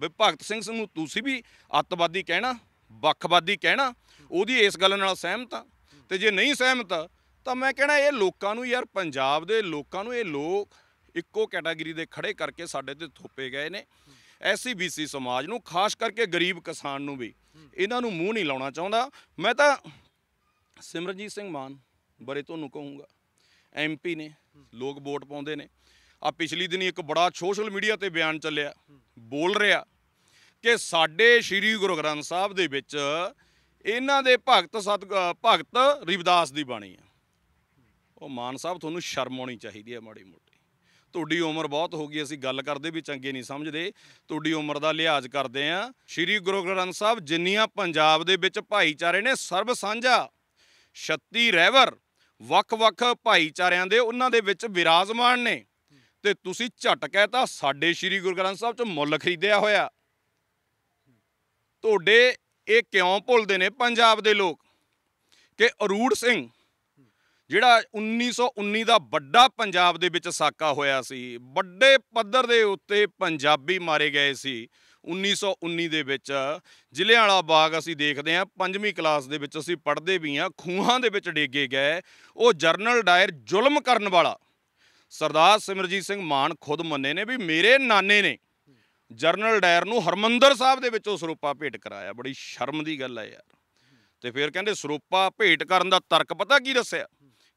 ਵੀ ਭਗਤ ਸਿੰਘ ਨੂੰ ਤੁਸੀਂ ਵੀ ਅੱਤਵਾਦੀ ਕਹਿਣਾ ਵੱਖਵਾਦੀ ਕਹਿਣਾ ਉਹਦੀ ਇਸ ਗੱਲ ਨਾਲ ਸਹਿਮਤ ਆ ਤੇ ਜੇ ਨਹੀਂ ਸਹਿਮਤ ਤਾਂ ਮੈਂ ਕਹਿਣਾ ਇਹ ਲੋਕਾਂ ਨੂੰ ਯਾਰ ਪੰਜਾਬ ਦੇ ਲੋਕਾਂ ਨੂੰ ਇਹ ਲੋਕ ਇੱਕੋ ਕੈਟਾਗਰੀ ਦੇ ਖੜੇ ਕਰਕੇ ਸਾਡੇ ਤੇ ਥੋਪੇ ਗਏ ਨੇ ਐਸਸੀਬੀਸੀ ਸਮਾਜ ਨੂੰ ਖਾਸ ਕਰਕੇ ਗਰੀਬ ਕਿਸਾਨ ਨੂੰ ਵੀ ਇਹਨਾਂ ਨੂੰ ਮੂੰਹ ਨਹੀਂ ਲਾਉਣਾ ਚਾਹੁੰਦਾ ਮੈਂ ਤਾਂ ਸਿਮਰਜੀਤ ਸਿੰਘ ਮਾਨ ਬਾਰੇ ਤੁਹਾਨੂੰ ਕਹੂੰਗਾ ਐਮਪੀ ਨੇ ਲੋਕ ਵੋਟ ਪਾਉਂਦੇ ਨੇ ਆ ਪਿਛਲੀ ਦਿਨੀ ਇੱਕ ਬੜਾ ਸੋਸ਼ਲ ਮੀਡੀਆ ਤੇ ਬਿਆਨ ਚੱਲਿਆ ਬੋਲ ਰਿਹਾ ਕਿ ਸਾਡੇ ਸ੍ਰੀ ਗੁਰੂ ਗ੍ਰੰਥ ਸਾਹਿਬ ਦੇ ਵਿੱਚ ਇਹਨਾਂ ਦੇ ਭਗਤ ਸਤ ਭਗਤ ਰਿਵਦਾਸ ਦੀ ਬਾਣੀ ਆ ਉਹ ਮਾਨ ਸਾਹਿਬ ਤੁਹਾਨੂੰ ਸ਼ਰਮ ਆਉਣੀ ਚਾਹੀਦੀ ਹੈ ਮਾੜੀ ਮੋਟੀ ਤੁਹਾਡੀ ਉਮਰ ਬਹੁਤ ਹੋ ਗਈ ਅਸੀਂ ਗੱਲ ਕਰਦੇ ਵੀ ਚੰਗੇ ਨਹੀਂ ਸਮਝਦੇ ਤੁਹਾਡੀ ਉਮਰ ਦਾ ਲਿਹਾਜ਼ ਕਰਦੇ ਆ ਸ੍ਰੀ ਗੁਰੂ ਗ੍ਰੰਥ ਸਾਹਿਬ ਜਿੰਨੀਆਂ ਪੰਜਾਬ ਦੇ ਵਿੱਚ ਭਾਈਚਾਰੇ ਨੇ ਸਰਬ ਸਾਂਝਾ 36 ਰਹਿਵਰ ਵੱਖ-ਵੱਖ ਭਾਈਚਾਰਿਆਂ ਦੇ ਉਹਨਾਂ ਦੇ ਵਿੱਚ ਵਿਰਾਜਮਾਨ ਨੇ ਤੇ ਤੁਸੀਂ ਝਟ ਕਹਿਤਾ ਸਾਡੇ ਸ੍ਰੀ ਗੁਰੂ ਗ੍ਰੰਥ ਸਾਹਿਬ 'ਚ ਮੁੱਲ ਖਰੀਦਿਆ ਹੋਇਆ ਤੁਹਾਡੇ ਇਹ ਕਿਉਂ ਭੁੱਲਦੇ ਨੇ ਪੰਜਾਬ ਦੇ ਲੋਕ ਕਿ ਅਰੂੜ ਸਿੰਘ ਜਿਹੜਾ 1919 ਦਾ ਵੱਡਾ ਪੰਜਾਬ ਦੇ ਵਿੱਚ ਸਾਕਾ ਹੋਇਆ ਸੀ ਵੱਡੇ ਪੱਧਰ ਦੇ ਉੱਤੇ ਪੰਜਾਬੀ ਮਾਰੇ ਗਏ ਸੀ 1919 ਦੇ ਵਿੱਚ ਜ਼ਿਲ੍ਹਿਆਂ ਵਾਲਾ ਬਾਗ ਅਸੀਂ ਦੇਖਦੇ ਹਾਂ ਪੰਜਵੀਂ ਕਲਾਸ ਦੇ ਵਿੱਚ ਅਸੀਂ ਪੜ੍ਹਦੇ ਵੀ ਹਾਂ ਖੂਹਾਂ ਦੇ ਵਿੱਚ ਡੇਗੇ ਗਏ ਉਹ ਜਰਨਲ ਡਾਇਰ ਜ਼ੁਲਮ ਕਰਨ ਵਾਲਾ ਸਰਦਾਰ ਸਿਮਰਜੀਤ ਸਿੰਘ ਮਾਨ ਖੁਦ ਮੰਨੇ ਨੇ ਵੀ ਮੇਰੇ ਨਾਨੇ ਨੇ ਜਰਨਲ ਡਾਇਰ ਨੂੰ ਹਰਮੰਦਰ ਸਾਹਿਬ ਦੇ ਵਿੱਚ ਉਹ ਸਰੂਪਾ ਭੇਟ ਕਰਾਇਆ ਬੜੀ ਸ਼ਰਮ ਦੀ ਗੱਲ ਹੈ ਯਾਰ ਤੇ ਫਿਰ ਕਹਿੰਦੇ ਸਰੂਪਾ ਭੇਟ ਕਰਨ ਦਾ ਤਰਕ ਪਤਾ ਕੀ ਦੱਸਿਆ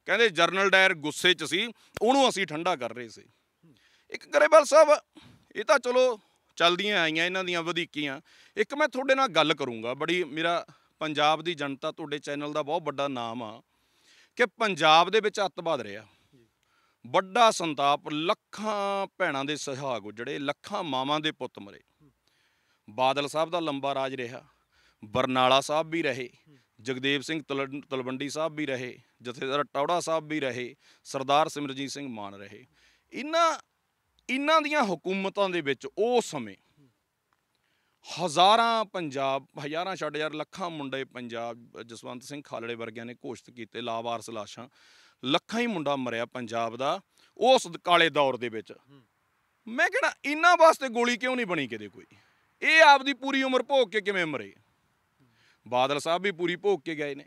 ਕਹਿੰਦੇ ਜਰਨਲ ਡਾਇਰ ਗੁੱਸੇ 'ਚ ਸੀ ਉਹਨੂੰ ਅਸੀਂ ਠੰਡਾ ਕਰ ਰਹੇ ਸੀ ਇੱਕ ਗਰੇਵਾਲ ਸਾਹਿਬ ਇਹ ਤਾਂ ਚਲੋ ਚਲਦੀਆਂ ਆਈਆਂ ਇਹਨਾਂ ਦੀਆਂ ਵਧੀਕੀਆਂ ਇੱਕ ਮੈਂ ਤੁਹਾਡੇ ਨਾਲ ਗੱਲ ਕਰੂੰਗਾ ਬੜੀ ਮੇਰਾ ਪੰਜਾਬ ਦੀ ਜਨਤਾ ਤੁਹਾਡੇ ਚੈਨਲ ਦਾ ਬਹੁਤ ਵੱਡਾ ਨਾਮ ਆ ਕਿ ਪੰਜਾਬ ਦੇ ਵਿੱਚ ਅੱਤਵਾਦ ਰਿਹਾ ਵੱਡਾ ਸੰਤਾਪ ਲੱਖਾਂ ਭੈਣਾਂ ਦੇ ਸਹਾਗ ਉਜੜੇ ਲੱਖਾਂ ਮਾਵਾਂ ਦੇ ਪੁੱਤ ਮਰੇ ਬਾਦਲ ਸਾਹਿਬ ਦਾ ਲੰਬਾ ਰਾਜ ਰਿਹਾ ਬਰਨਾਲਾ ਸਾਹਿਬ ਵੀ ਰਹੇ ਜਗਦੇਵ ਸਿੰਘ ਤਲਵੰਡੀ ਸਾਹਿਬ ਵੀ ਰਹੇ ਜਥੇਦਾਰ ਟੌੜਾ ਸਾਹਿਬ ਵੀ ਰਹੇ ਸਰਦਾਰ ਸਿਮਰਜੀਤ ਸਿੰਘ ਮਾਨ ਰਹੇ ਇਹਨਾਂ ਇਹਨਾਂ ਦੀਆਂ ਹਕੂਮਤਾਂ ਦੇ ਵਿੱਚ ਉਹ ਸਮੇਂ ਹਜ਼ਾਰਾਂ ਪੰਜਾਬ ਹਜ਼ਾਰਾਂ ਛੱਡ ਯਾਰ ਲੱਖਾਂ ਮੁੰਡੇ ਪੰਜਾਬ ਜਸਵੰਤ ਸਿੰਘ ਖਾਲੜੇ ਵਰਗਿਆਂ ਨੇ ਘੋਸ਼ਿਤ ਕੀਤੇ ਲਾਵਾਰਸ ਲਾਸ਼ਾਂ ਲੱਖਾਂ ਹੀ ਮੁੰਡਾ ਮਰਿਆ ਪੰਜਾਬ ਦਾ ਉਸ ਕਾਲੇ ਦੌਰ ਦੇ ਵਿੱਚ ਮੈਂ ਕਿਹਾ ਇਹਨਾਂ ਵਾਸਤੇ ਗੋਲੀ ਕਿਉਂ ਨਹੀਂ ਬਣੀ ਕਿਤੇ ਕੋਈ ਇਹ ਆਪਦੀ ਪੂਰੀ ਉਮਰ ਭੋਗ ਕੇ ਕਿਵੇਂ ਮਰੇ ਬਾਦਲ ਸਾਹਿਬ ਵੀ ਪੂਰੀ ਭੋਗ ਕੇ ਗਏ ਨੇ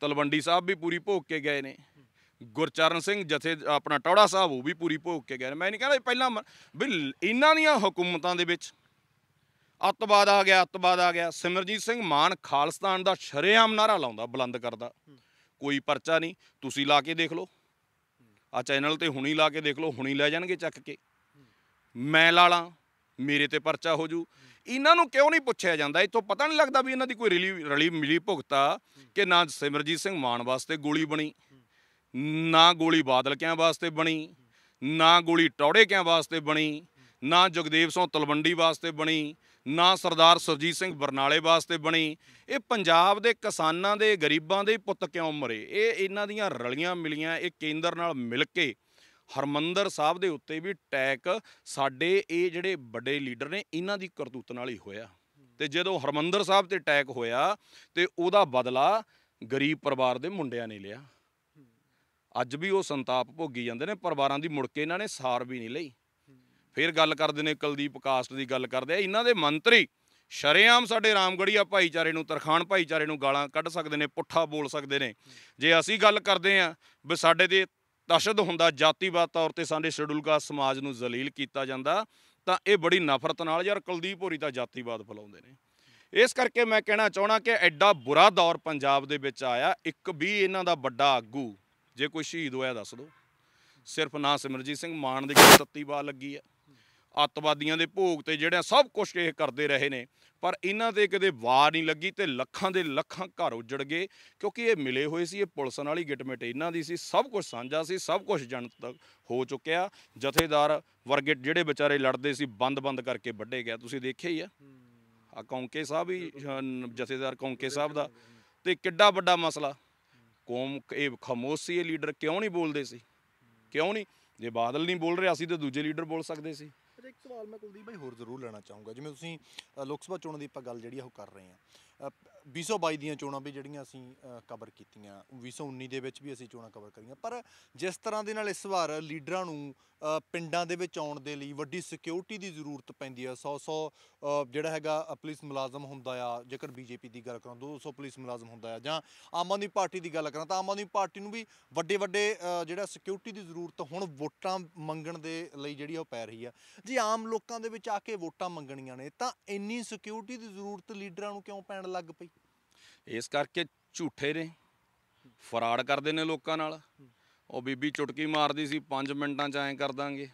ਤਲਵੰਡੀ ਸਾਹਿਬ ਵੀ ਪੂਰੀ ਭੋਗ ਕੇ ਗਏ ਨੇ ਗੁਰਚਰਨ ਸਿੰਘ ਜਥੇ ਆਪਣਾ ਟੌੜਾ ਸਾਹਿਬ ਉਹ ਵੀ ਪੂਰੀ ਭੋਗ ਕੇ ਗਏ ਨੇ ਮੈਂ ਨਹੀਂ ਕਹਿੰਦਾ ਪਹਿਲਾਂ ਵੀ ਇਹਨਾਂ ਦੀਆਂ ਹਕੂਮਤਾਂ ਦੇ ਵਿੱਚ ਅੱਤਵਾਦ ਆ ਗਿਆ ਅੱਤਵਾਦ ਆ ਗਿਆ ਸਿਮਰਜੀਤ ਸਿੰਘ ਮਾਨ ਖਾਲਸਤਾਨ ਦਾ ਸ਼ਰੇਆਮ ਨਾਰਾ ਲਾਉਂਦਾ ਬੁਲੰਦ ਕਰਦਾ ਕੋਈ ਪਰਚਾ ਨਹੀਂ ਤੁਸੀਂ ਲਾ ਕੇ ਦੇਖ ਲਓ ਆ ਚੈਨਲ ਤੇ ਹੁਣੀ ਲਾ ਕੇ ਦੇਖ ਲਓ ਹੁਣੀ ਲੈ ਜਾਣਗੇ ਚੱਕ ਕੇ ਮੈਂ ਲਾਲਾਂ ਮੇਰੇ ਤੇ ਪਰਚਾ ਹੋ ਜੂ ਇਹਨਾਂ ਨੂੰ ਕਿਉਂ ਨਹੀਂ ਪੁੱਛਿਆ ਜਾਂਦਾ ਇਥੋਂ ਪਤਾ ਨਹੀਂ ਲੱਗਦਾ ਵੀ ਇਹਨਾਂ ਦੀ ਕੋਈ ਰਲੀ ਰਲੀ ਮਿਲੀ ਭੁਗਤਾ ਕਿ ਨਾ ਸਿਮਰਜੀਤ ਸਿੰਘ ਮਾਨ ਵਾਸਤੇ ਗੋਲੀ ਬਣੀ ਨਾ ਗੋਲੀ ਬਾਦਲ ਕਿਆਂ ਵਾਸਤੇ ਬਣੀ ਨਾ ਗੋਲੀ ਕਿਆਂ ਵਾਸਤੇ ਬਣੀ ਨਾ ਜਗਦੇਵ ਸਿੰਘ ਤਲਵੰਡੀ ਵਾਸਤੇ ਬਣੀ ਨਾ ਸਰਦਾਰ ਸਰਜੀਤ ਸਿੰਘ ਬਰਨਾਲੇ ਵਾਸਤੇ ਬਣੀ ਇਹ ਪੰਜਾਬ ਦੇ ਕਿਸਾਨਾਂ ਦੇ ਗਰੀਬਾਂ ਦੇ ਪੁੱਤ ਕਿਉਂ ਮਰੇ ਇਹ ਇਹਨਾਂ ਦੀਆਂ ਰਲੀਆਂ ਮਿਲੀਆਂ ਇਹ ਕੇਂਦਰ ਨਾਲ ਮਿਲ ਕੇ ਹਰਮੰਦਰ ਸਾਹਿਬ ਦੇ ਉੱਤੇ ਵੀ ਟੈਕ ਸਾਡੇ ਇਹ ਜਿਹੜੇ ਵੱਡੇ ਲੀਡਰ ਨੇ ਇਹਨਾਂ ਦੀ ਕਰਤੂਤ ਨਾਲ ਹੀ ਹੋਇਆ ਤੇ ਜਦੋਂ ਹਰਮੰਦਰ ਸਾਹਿਬ ਤੇ ਟੈਕ ਹੋਇਆ ਤੇ ਉਹਦਾ ਬਦਲਾ ਗਰੀਬ ਪਰਿਵਾਰ ਦੇ ਮੁੰਡਿਆਂ ਨੇ ਲਿਆ ਅੱਜ ਵੀ ਉਹ ਸੰਤਾਪ ਭੋਗੀ ਜਾਂਦੇ ਨੇ ਪਰਿਵਾਰਾਂ ਦੀ ਮੁੜ ਕੇ ਇਹਨਾਂ ਨੇ ਸਾਰ ਵੀ ਨਹੀਂ ਲਈ ਫਿਰ ਗੱਲ ਕਰਦੇ ਨੇ ਕੁਲਦੀਪ ਕਾਸਟ ਦੀ ਗੱਲ ਕਰਦੇ ਆ ਇਹਨਾਂ ਦੇ ਮੰਤਰੀ ਸ਼ਰੇਆਮ ਸਾਡੇ ਰਾਮਗੜੀਆ ਭਾਈਚਾਰੇ ਨੂੰ ਤਰਖਾਨ ਭਾਈਚਾਰੇ ਨੂੰ ਗਾਲਾਂ ਕੱਢ ਸਕਦੇ ਨੇ ਪੁੱਠਾ ਬੋਲ ਸਕਦੇ ਨੇ ਜੇ ਅਸੀਂ ਗੱਲ ਕਰਦੇ ਆ ਵੀ ਸਾਡੇ ਦੇ ਤਸ਼ੱਦ ਹੁੰਦਾ ਜਾਤੀਵਾਦ ਤੌਰ ਤੇ ਸਾਡੇ ਸ਼ਡਿਊਲ ਕਾ ਸਮਾਜ ਨੂੰ ਜ਼ਲੀਲ ਕੀਤਾ ਜਾਂਦਾ ਤਾਂ ਇਹ ਬੜੀ ਨਫ਼ਰਤ ਨਾਲ ਯਾਰ ਕੁਲਦੀਪ ਹੋਰੀ ਤਾਂ ਜਾਤੀਵਾਦ ਫਲਾਉਂਦੇ ਨੇ ਇਸ ਕਰਕੇ ਮੈਂ ਕਹਿਣਾ ਚਾਹਣਾ ਕਿ ਐਡਾ ਬੁਰਾ ਦੌਰ ਪੰਜਾਬ ਦੇ ਵਿੱਚ ਆਇਆ ਇੱਕ ਵੀ ਇਹਨਾਂ ਦਾ ਵੱਡਾ ਆਗੂ ਜੇ ਕੋਈ ਸ਼ਹੀਦ ਹੋਇਆ ਦੱਸ ਦਿਓ ਸਿਰਫ ਨਾ ਸਿਮਰਜੀਤ ਸਿੰਘ ਮਾਨ ਦੀ ਤੱਤੀ ਬਾਲ ਲੱਗੀ ਆ ਅੱਤਵਾਦੀਆਂ ਦੇ ਭੋਗ ਤੇ ਜਿਹੜਾ ਸਭ ਕੁਝ ਇਹ ਕਰਦੇ ਰਹੇ ਨੇ ਪਰ ਇਹਨਾਂ ਤੇ ਕਦੇ ਵਾਰ ਨਹੀਂ ਲੱਗੀ ਤੇ ਲੱਖਾਂ ਦੇ ਲੱਖਾਂ ਘਰ ਉਜੜ ਗਏ ਕਿਉਂਕਿ ਇਹ ਮਿਲੇ ਹੋਏ ਸੀ ਇਹ ਪੁਲਿਸ ਨਾਲ ਹੀ ਗਿਟਮਿਟ ਇਹਨਾਂ ਦੀ ਸੀ ਸਭ ਕੁਝ ਸਾਂਝਾ ਸੀ ਸਭ ਕੁਝ ਜਨਤ ਹੋ ਚੁੱਕਿਆ ਜਥੇਦਾਰ ਵਰਗੇ ਜਿਹੜੇ ਵਿਚਾਰੇ ਲੜਦੇ ਸੀ ਬੰਦ-ਬੰਦ ਕਰਕੇ ਵੱਡੇ ਗਿਆ ਤੁਸੀਂ ਦੇਖਿਆ ਹੀ ਆ ਆ ਕੌਂਕੇ ਸਾਹਿਬ ਹੀ ਜਥੇਦਾਰ ਕੌਂਕੇ ਸਾਹਿਬ ਦਾ ਤੇ ਕਿੱਡਾ ਵੱਡਾ ਮਸਲਾ ਕੌਮ ਇਹ ਖਮੋਸ਼ੀ ਇਹ ਲੀਡਰ ਕਿਉਂ ਨਹੀਂ ਬੋਲਦੇ ਸੀ ਕਿਉਂ ਨਹੀਂ ਜੇ ਬਾਦਲ ਨਹੀਂ ਬੋਲ ਰਿਹਾ ਸੀ ਤੇ ਦੂਜੇ ਲੀਡਰ ਬੋਲ ਸਕਦੇ ਸੀ ਅੱਛਾ ਇੱਕ ਸਵਾਲ ਮੈਂ ਕੁਲਦੀਪ ਭਾਈ ਹੋਰ ਜ਼ਰੂਰ ਲੈਣਾ ਚਾਹੂੰਗਾ ਜਿਵੇਂ ਤੁਸੀਂ ਲੋਕ ਸਭਾ ਚੋਣਾਂ ਦੀ ਆਪਾਂ ਗੱਲ ਜਿਹੜੀ ਆ ਉਹ ਕਰ ਰਹੇ ਹਾਂ 2022 ਦੀਆਂ ਚੋਣਾਂ ਵੀ ਜਿਹੜੀਆਂ ਅਸੀਂ ਕਵਰ ਕੀਤੀਆਂ 2019 ਦੇ ਵਿੱਚ ਵੀ ਅਸੀਂ ਚੋਣਾਂ ਕਵਰ ਕਰੀਆਂ ਪਰ ਜਿਸ ਤਰ੍ਹਾਂ ਦੇ ਨਾਲ ਇਸ ਵਾਰ ਲੀਡਰਾਂ ਨੂੰ ਪਿੰਡਾਂ ਦੇ ਵਿੱਚ ਆਉਣ ਦੇ ਲਈ ਵੱਡੀ ਸਿਕਿਉਰਿਟੀ ਦੀ ਜ਼ਰੂਰਤ ਪੈਂਦੀ ਆ 100 100 ਜਿਹੜਾ ਹੈਗਾ ਪੁਲਿਸ ਮੁਲਾਜ਼ਮ ਹੁੰਦਾ ਆ ਜੇਕਰ ਬੀਜੇਪੀ ਦੀ ਗੱਲ ਕਰਾਂ 200 ਪੁਲਿਸ ਮੁਲਾਜ਼ਮ ਹੁੰਦਾ ਆ ਜਾਂ ਆਮ ਆਦਮੀ ਪਾਰਟੀ ਦੀ ਗੱਲ ਕਰਾਂ ਤਾਂ ਆਮ ਆਦਮੀ ਪਾਰਟੀ ਨੂੰ ਵੀ ਵੱਡੇ ਵੱਡੇ ਜਿਹੜਾ ਸਿਕਿਉਰਿਟੀ ਦੀ ਜ਼ਰੂਰਤ ਹੁਣ ਵੋਟਾਂ ਮੰਗਣ ਦੇ ਲਈ ਜਿਹੜੀ ਉਹ ਪੈ ਰਹੀ ਆ ਜੇ ਆਮ ਲੋਕਾਂ ਦੇ ਵਿੱਚ ਆ ਕੇ ਵੋਟਾਂ ਮੰਗਣੀਆਂ ਨੇ ਤਾਂ ਇੰਨੀ ਸਿਕਿਉਰਿਟੀ ਦੀ ਜ਼ਰੂਰਤ ਲੀਡਰਾਂ ਨੂੰ ਕਿਉਂ ਪੈਣ ਲੱਗ ਪਈ ਇਸ ਕਰਕੇ ਝੂਠੇ ਨੇ ਫਰਾਡ ਕਰਦੇ ਨੇ ਲੋਕਾਂ ਨਾਲ ਉਹ ਬੀਬੀ ਚੁਟਕੀ ਮਾਰਦੀ ਸੀ 5 ਮਿੰਟਾਂ ਚ ਐਂ ਕਰ ਦਾਂਗੇ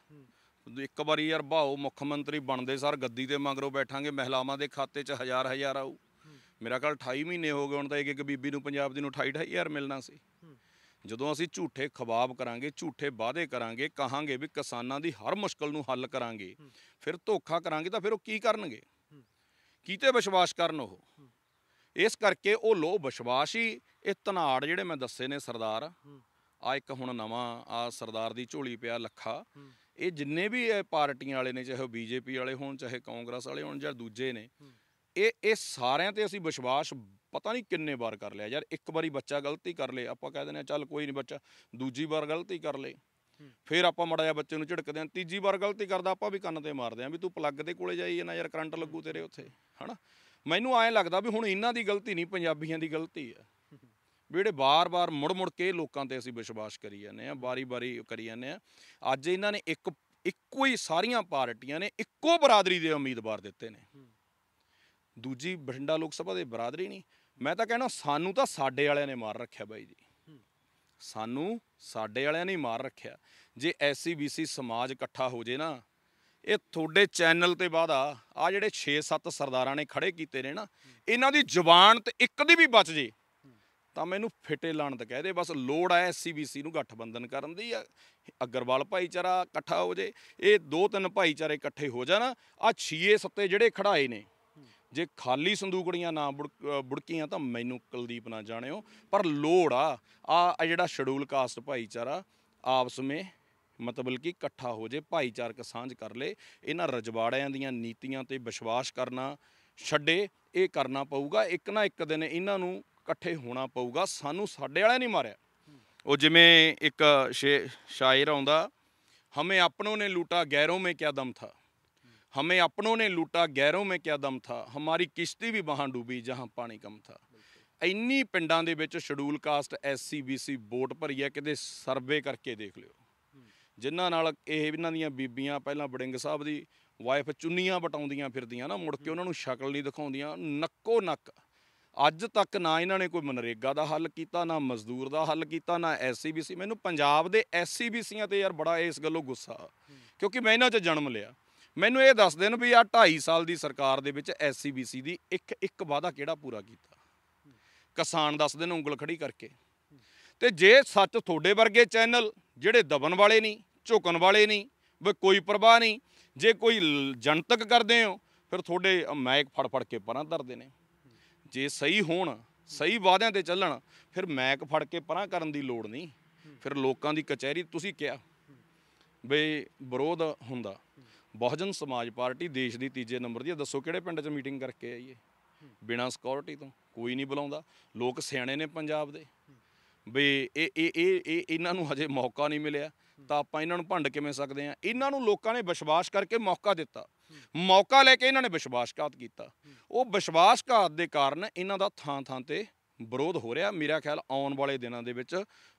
ਇੱਕ ਵਾਰੀ ਯਾਰ ਭਾਓ ਮੁੱਖ ਮੰਤਰੀ ਬਣਦੇ ਸਰ ਗੱਦੀ ਤੇ ਮੰਗਰੋ ਬੈਠਾਂਗੇ ਮਹਿਲਾਵਾਂ ਦੇ ਖਾਤੇ 'ਚ ਹਜ਼ਾਰ ਹਜ਼ਾਰ ਆਉ ਮੇਰਾ ਕੱਲ 28 ਮਹੀਨੇ ਹੋ ਗਏ ਹੁਣ ਤਾਂ ਇੱਕ ਇੱਕ ਬੀਬੀ ਨੂੰ ਪੰਜਾਬ ਦੀ ਨੂੰ 28 28000 ਮਿਲਣਾ ਸੀ ਜਦੋਂ ਅਸੀਂ ਝੂਠੇ ਖਵਾਬ ਕਰਾਂਗੇ ਝੂਠੇ ਵਾਅਦੇ ਕਰਾਂਗੇ ਕਹਾਂਗੇ ਵੀ ਕਿਸਾਨਾਂ ਦੀ ਹਰ ਮੁਸ਼ਕਲ ਨੂੰ ਹੱਲ ਕਰਾਂਗੇ ਫਿਰ ਧੋਖਾ ਕਰਾਂਗੇ ਤਾਂ ਫਿਰ ਉਹ ਕੀ ਕਰਨਗੇ ਕੀਤੇ ਵਿਸ਼ਵਾਸ ਕਰਨ ਉਹ ਇਸ ਕਰਕੇ ਉਹ ਲੋਭ ਵਿਸ਼ਵਾਸ ਹੀ ਇਹ ਧਨਾੜ ਜਿਹੜੇ ਮੈਂ ਦੱਸੇ ਨੇ ਸਰਦਾਰ ਆ ਇੱਕ ਹੁਣ ਨਵਾਂ ਆ ਸਰਦਾਰ ਦੀ ਝੋਲੀ ਪਿਆ ਲੱਖਾ ਇਹ ਜਿੰਨੇ ਵੀ ਇਹ ਪਾਰਟੀਆਂ ਵਾਲੇ ਨੇ ਚਾਹੇ ਬੀਜੇਪੀ ਵਾਲੇ ਹੋਣ ਚਾਹੇ ਕਾਂਗਰਸ ਵਾਲੇ ਹੋਣ ਜਾਂ ਦੂਜੇ ਨੇ ਇਹ ਇਹ ਸਾਰਿਆਂ ਤੇ ਅਸੀਂ ਵਿਸ਼ਵਾਸ ਪਤਾ ਨਹੀਂ ਕਿੰਨੇ ਵਾਰ ਕਰ ਲਿਆ ਯਾਰ ਇੱਕ ਵਾਰੀ ਬੱਚਾ ਗਲਤੀ ਕਰ ਲੇ ਆਪਾਂ ਕਹਿ ਦਿੰਦੇ ਆ ਚੱਲ ਕੋਈ ਨਹੀਂ ਬੱਚਾ ਦੂਜੀ ਵਾਰ ਗਲਤੀ ਕਰ ਲੇ ਫਿਰ ਆਪਾਂ ਮੜਾ ਜਾ ਬੱਚੇ ਨੂੰ ਝਿੜਕਦੇ ਆ ਤੀਜੀ ਵਾਰ ਗਲਤੀ ਕਰਦਾ ਆਪਾਂ ਵੀ ਕੰਨ ਤੇ ਮਾਰਦੇ ਆ ਵੀ ਤੂੰ ਪਲੱਗ ਦੇ ਕੋਲੇ ਜਾਈ ਨਾ ਯਾਰ ਕਰੰਟ ਲੱਗੂ ਤੇਰੇ ਉੱਥੇ ਹਨਾ ਮੈਨੂੰ ਐਂ ਲੱਗਦਾ ਵੀ ਹੁਣ ਇਹਨਾਂ ਦੀ ਗਲਤੀ ਨਹੀਂ ਪੰਜਾਬੀਆਂ ਦੀ ਗਲਤੀ ਆ ਜਿਹੜੇ ਬਾਰ-ਬਾਰ ਮੁੜ-ਮੁੜ ਕੇ ਲੋਕਾਂ ਤੇ ਅਸੀਂ ਵਿਸ਼ਵਾਸ ਕਰੀ ਜਾਂਦੇ ਆ ਬਾਰੀ-ਬਾਰੀ ਕਰੀ ਜਾਂਦੇ ਆ ਅੱਜ ਇਹਨਾਂ ਨੇ ਇੱਕ ਇੱਕੋ ਹੀ ਸਾਰੀਆਂ ਪਾਰਟੀਆਂ ਨੇ ਇੱਕੋ ਬਰਾਦਰੀ ਦੇ ਉਮੀਦਵਾਰ ਦਿੱਤੇ ਨੇ ਦੂਜੀ ਬਠਿੰਡਾ ਲੋਕ ਸਭਾ ਦੇ ਬਰਾਦਰੀ ਨਹੀਂ ਮੈਂ ਤਾਂ ਕਹਿਣਾ ਸਾਨੂੰ ਤਾਂ ਸਾਡੇ ਵਾਲਿਆਂ ਨੇ ਮਾਰ ਰੱਖਿਆ ਬਾਈ ਜੀ ਸਾਨੂੰ ਸਾਡੇ ਵਾਲਿਆਂ ਨੇ ਮਾਰ ਰੱਖਿਆ ਜੇ ਐਸਸੀ ਬੀਸੀ ਸਮਾਜ ਇਕੱਠਾ ਹੋ ਜੇ ਨਾ ਇਹ ਤੁਹਾਡੇ ਚੈਨਲ ਤੇ ਬਾਅਦ ਆ ਆ ਜਿਹੜੇ 6-7 ਸਰਦਾਰਾਂ ਨੇ ਖੜੇ ਕੀਤੇ ਨੇ ਨਾ ਇਹਨਾਂ ਦੀ ਜ਼ੁਬਾਨ ਤੇ ਇੱਕ ਦੀ ਵੀ ਬਚ ਜੇ ਤਾਂ ਮੈਨੂੰ ਫਿਟੇ ਲਾਣ ਦਾ ਕਹਦੇ ਬਸ ਲੋੜ ਆ ਐਸਸੀਬੀਸੀ ਨੂੰ ਗੱਠਬੰਧਨ ਕਰਨ ਦੀ ਆ ਅਗਰਵਾਲ ਭਾਈਚਾਰਾ ਇਕੱਠਾ ਹੋ ਜੇ ਇਹ ਦੋ ਤਿੰਨ ਭਾਈਚਾਰੇ ਇਕੱਠੇ ਹੋ ਜਾਣ ਆ 6-7 ਜਿਹੜੇ ਖੜਾਏ ਨੇ ਜੇ ਖਾਲੀ ਸੰਦੂਕੜੀਆਂ ਨਾ ਬੁੜਕੀਆਂ ਤਾਂ ਮੈਨੂੰ ਕੁਲਦੀਪ ਨਾ ਜਾਣਿਓ ਪਰ ਲੋੜ ਆ ਆ ਜਿਹੜਾ ਸ਼ਡਿਊਲ ਕਾਸਟ ਭਾਈਚਾਰਾ ਆਪਸ ਵਿੱਚ ਮਤਲਬ ਕਿ ਇਕੱਠਾ ਹੋ ਜੇ ਭਾਈਚਾਰਕ ਸਾਂਝ ਕਰ ਲੇ ਇਹਨਾਂ ਰਜਵਾੜਿਆਂ ਦੀਆਂ ਨੀਤੀਆਂ ਤੇ ਵਿਸ਼ਵਾਸ ਕਰਨਾ ਛੱਡੇ ਇਹ ਕਰਨਾ ਪਊਗਾ ਇੱਕ ਨਾ ਇੱਕ ਦਿਨ ਇਹਨਾਂ ਨੂੰ ਇਕੱਠੇ ਹੋਣਾ ਪਊਗਾ ਸਾਨੂੰ ਸਾਡੇ ਵਾਲਿਆਂ ਨਹੀਂ ਮਾਰਿਆ ਉਹ ਜਿਵੇਂ ਇੱਕ ਸ਼ਾਇਰ ਆਉਂਦਾ ਹਮੇ ਆਪਣੋਂ ਨੇ ਲੂਟਾ ਗੈਰੋਂ ਮੇ ਕਿਆ ਦਮ ਥਾ ਹਮੇ ਆਪਣੋ ਨੇ ਲੂਟਾ ਗੈਰੋਂ ਮੇ ਕਿਆ ਦਮ ਥਾ ਹਮਾਰੀ ਕਿਸ਼ਤੀ ਵੀ ਬਹਾਂ ਡੂਬੀ ਜਹਾਂ ਪਾਣੀ ਕਮ ਥਾ ਇੰਨੀ ਪਿੰਡਾਂ ਦੇ ਵਿੱਚ schedule caste SC BC vote ਭਰੀ ਹੈ ਕਿਤੇ ਸਰਵੇ ਕਰਕੇ ਦੇਖ ਲਿਓ ਜਿਨ੍ਹਾਂ ਨਾਲ ਇਹ ਇਹਨਾਂ ਦੀਆਂ ਬੀਬੀਆਂ ਪਹਿਲਾਂ ਬੜਿੰਗ ਸਾਹਿਬ ਦੀ ਵਾਈਫ ਚੁੰਨੀਆਂ ਬਟਾਉਂਦੀਆਂ ਫਿਰਦੀਆਂ ਨਾ ਮੁੜ ਕੇ ਉਹਨਾਂ ਨੂੰ ਸ਼ਕਲ ਨਹੀਂ ਦਿਖਾਉਂਦੀਆਂ ਨੱਕੋ ਨੱਕ ਅੱਜ ਤੱਕ ਨਾ ਇਹਨਾਂ ਨੇ ਕੋਈ ਮਨਰੇਗਾ ਦਾ ਹੱਲ ਕੀਤਾ ਨਾ ਮਜ਼ਦੂਰ ਦਾ ਹੱਲ ਕੀਤਾ ਨਾ ਐਸਸੀਬੀਸੀ ਮੈਨੂੰ ਪੰਜਾਬ ਦੇ ਐਸਸੀਬੀਸੀਆਂ ਤੇ ਯਾਰ ਬੜਾ ਇਸ ਗੱਲੋਂ ਗੁੱਸਾ ਕਿਉਂਕਿ ਮੈਂ ਇਹਨਾਂ 'ਚ ਜਨਮ ਲਿਆ ਮੈਨੂੰ ਇਹ ਦੱਸ ਦੇਣ ਵੀ ਆ 2.5 ਸਾਲ ਦੀ ਸਰਕਾਰ ਦੇ ਵਿੱਚ ਐਸਸੀਬੀਸੀ ਦੀ ਇੱਕ ਇੱਕ ਵਾਦਾ ਕਿਹੜਾ ਪੂਰਾ ਕੀਤਾ ਕਿਸਾਨ ਦੱਸ ਦੇਣ ਉਂਗਲ ਖੜੀ ਕਰਕੇ ਤੇ ਜੇ ਸੱਚ ਤੁਹਾਡੇ ਵਰਗੇ ਚੈਨਲ ਜਿਹੜੇ ਦਬਨ ਵਾਲੇ ਨਹੀਂ ਝੁਕਣ ਵਾਲੇ ਨਹੀਂ ਵੀ ਕੋਈ ਪਰਵਾਹ ਨਹੀਂ ਜੇ ਕੋਈ ਜਨਤਕ ਕਰਦੇ ਹੋ ਫਿਰ ਤੁਹਾਡੇ ਮੈਕ ਫੜ ਫੜ ਕੇ ਪਰਾਂ ਧਰਦੇ ਨੇ ਜੇ ਸਹੀ ਹੋਣ ਸਹੀ ਵਾਅਦਿਆਂ ਤੇ ਚੱਲਣ ਫਿਰ ਮੈਕ ਫੜ ਕੇ ਪਰਾਂ ਕਰਨ ਦੀ ਲੋੜ ਨਹੀਂ ਫਿਰ ਲੋਕਾਂ ਦੀ ਕਚਹਿਰੀ ਤੁਸੀਂ ਕਿਹਾ ਬਈ ਵਿਰੋਧ ਹੁੰਦਾ ਬਹੁਜਨ ਸਮਾਜ ਪਾਰਟੀ ਦੇਸ਼ ਦੀ ਤੀਜੇ ਨੰਬਰ ਦੀ ਦੱਸੋ ਕਿਹੜੇ ਪਿੰਡ 'ਚ ਮੀਟਿੰਗ ਕਰਕੇ ਆਈਏ ਬਿਨਾਂ ਸਿਕਿਉਰਿਟੀ ਤੋਂ ਕੋਈ ਨਹੀਂ ਬੁਲਾਉਂਦਾ ਲੋਕ ਸਿਆਣੇ ਨੇ ਪੰਜਾਬ ਦੇ ਵੀ ਇਹ ਇਹ ਇਹ ਇਹ ਇਹਨਾਂ ਨੂੰ ਹਜੇ ਮੌਕਾ ਨਹੀਂ ਮਿਲਿਆ ਤਾਂ ਆਪਾਂ ਇਹਨਾਂ ਨੂੰ ਭੰਡ ਕਿਵੇਂ ਸਕਦੇ ਆ ਇਹਨਾਂ ਨੂੰ ਲੋਕਾਂ ਨੇ ਵਿਸ਼ਵਾਸ ਕਰਕੇ ਮੌਕਾ ਦਿੱਤਾ ਮੌਕਾ ਲੈ ਕੇ ਇਹਨਾਂ ਨੇ ਵਿਸ਼ਵਾਸਘਾਤ ਕੀਤਾ ਉਹ ਵਿਸ਼ਵਾਸਘਾਤ ਦੇ ਕਾਰਨ ਇਹਨਾਂ ਦਾ ਥਾਂ ਥਾਂ ਤੇ ਵਿਰੋਧ ਹੋ ਰਿਹਾ ਮੇਰਾ ਖਿਆਲ ਆਉਣ ਵਾਲੇ ਦਿਨਾਂ ਦੇ ਵਿੱਚ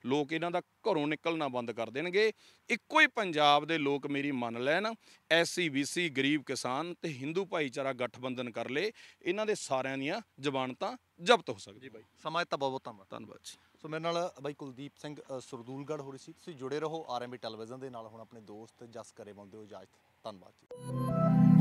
ਲੋਕ ਇਹਨਾਂ ਦਾ ਘਰੋਂ ਨਿਕਲਣਾ ਬੰਦ ਕਰ ਦੇਣਗੇ ਇੱਕੋ ਹੀ ਪੰਜਾਬ ਦੇ ਲੋਕ ਮੇਰੀ ਮੰਨ ਲੈਣ ਐਸਸੀ ਬੀਸੀ ਗਰੀਬ ਕਿਸਾਨ ਤੇ ਹਿੰਦੂ ਭਾਈਚਾਰਾ ਗੱਠਬੰਧਨ ਕਰ ਲੇ ਇਹਨਾਂ ਦੇ ਸਾਰਿਆਂ ਦੀਆਂ ਜ਼ਬਾਨਤਾਂ ਜ਼ਬਤ ਹੋ ਸਕਦੀ ਬਾਈ ਸਮਾਂ ਤਾਂ ਬਹੁਤ ਬਹੁਤ ਧੰਨਵਾਦ ਜੀ ਸੋ ਮੇਰੇ ਨਾਲ ਬਾਈ ਕੁਲਦੀਪ ਸਿੰਘ ਸਰਦੂਲਗੜ ਹੋ ਰਹੀ ਸੀ ਤੁਸੀਂ ਜੁੜੇ ਰਹੋ ਆਰਐਮਬੀ ਟੈਲੀਵਿਜ਼ਨ ਦੇ ਨਾਲ ਹੁਣ ਆਪਣੇ ਦੋਸਤ ਜਸ ਕਰੇ ਬੰਦੇ ਹੋ ਇਜਾਜ਼ਤ ਧੰਨਵਾਦ ਜੀ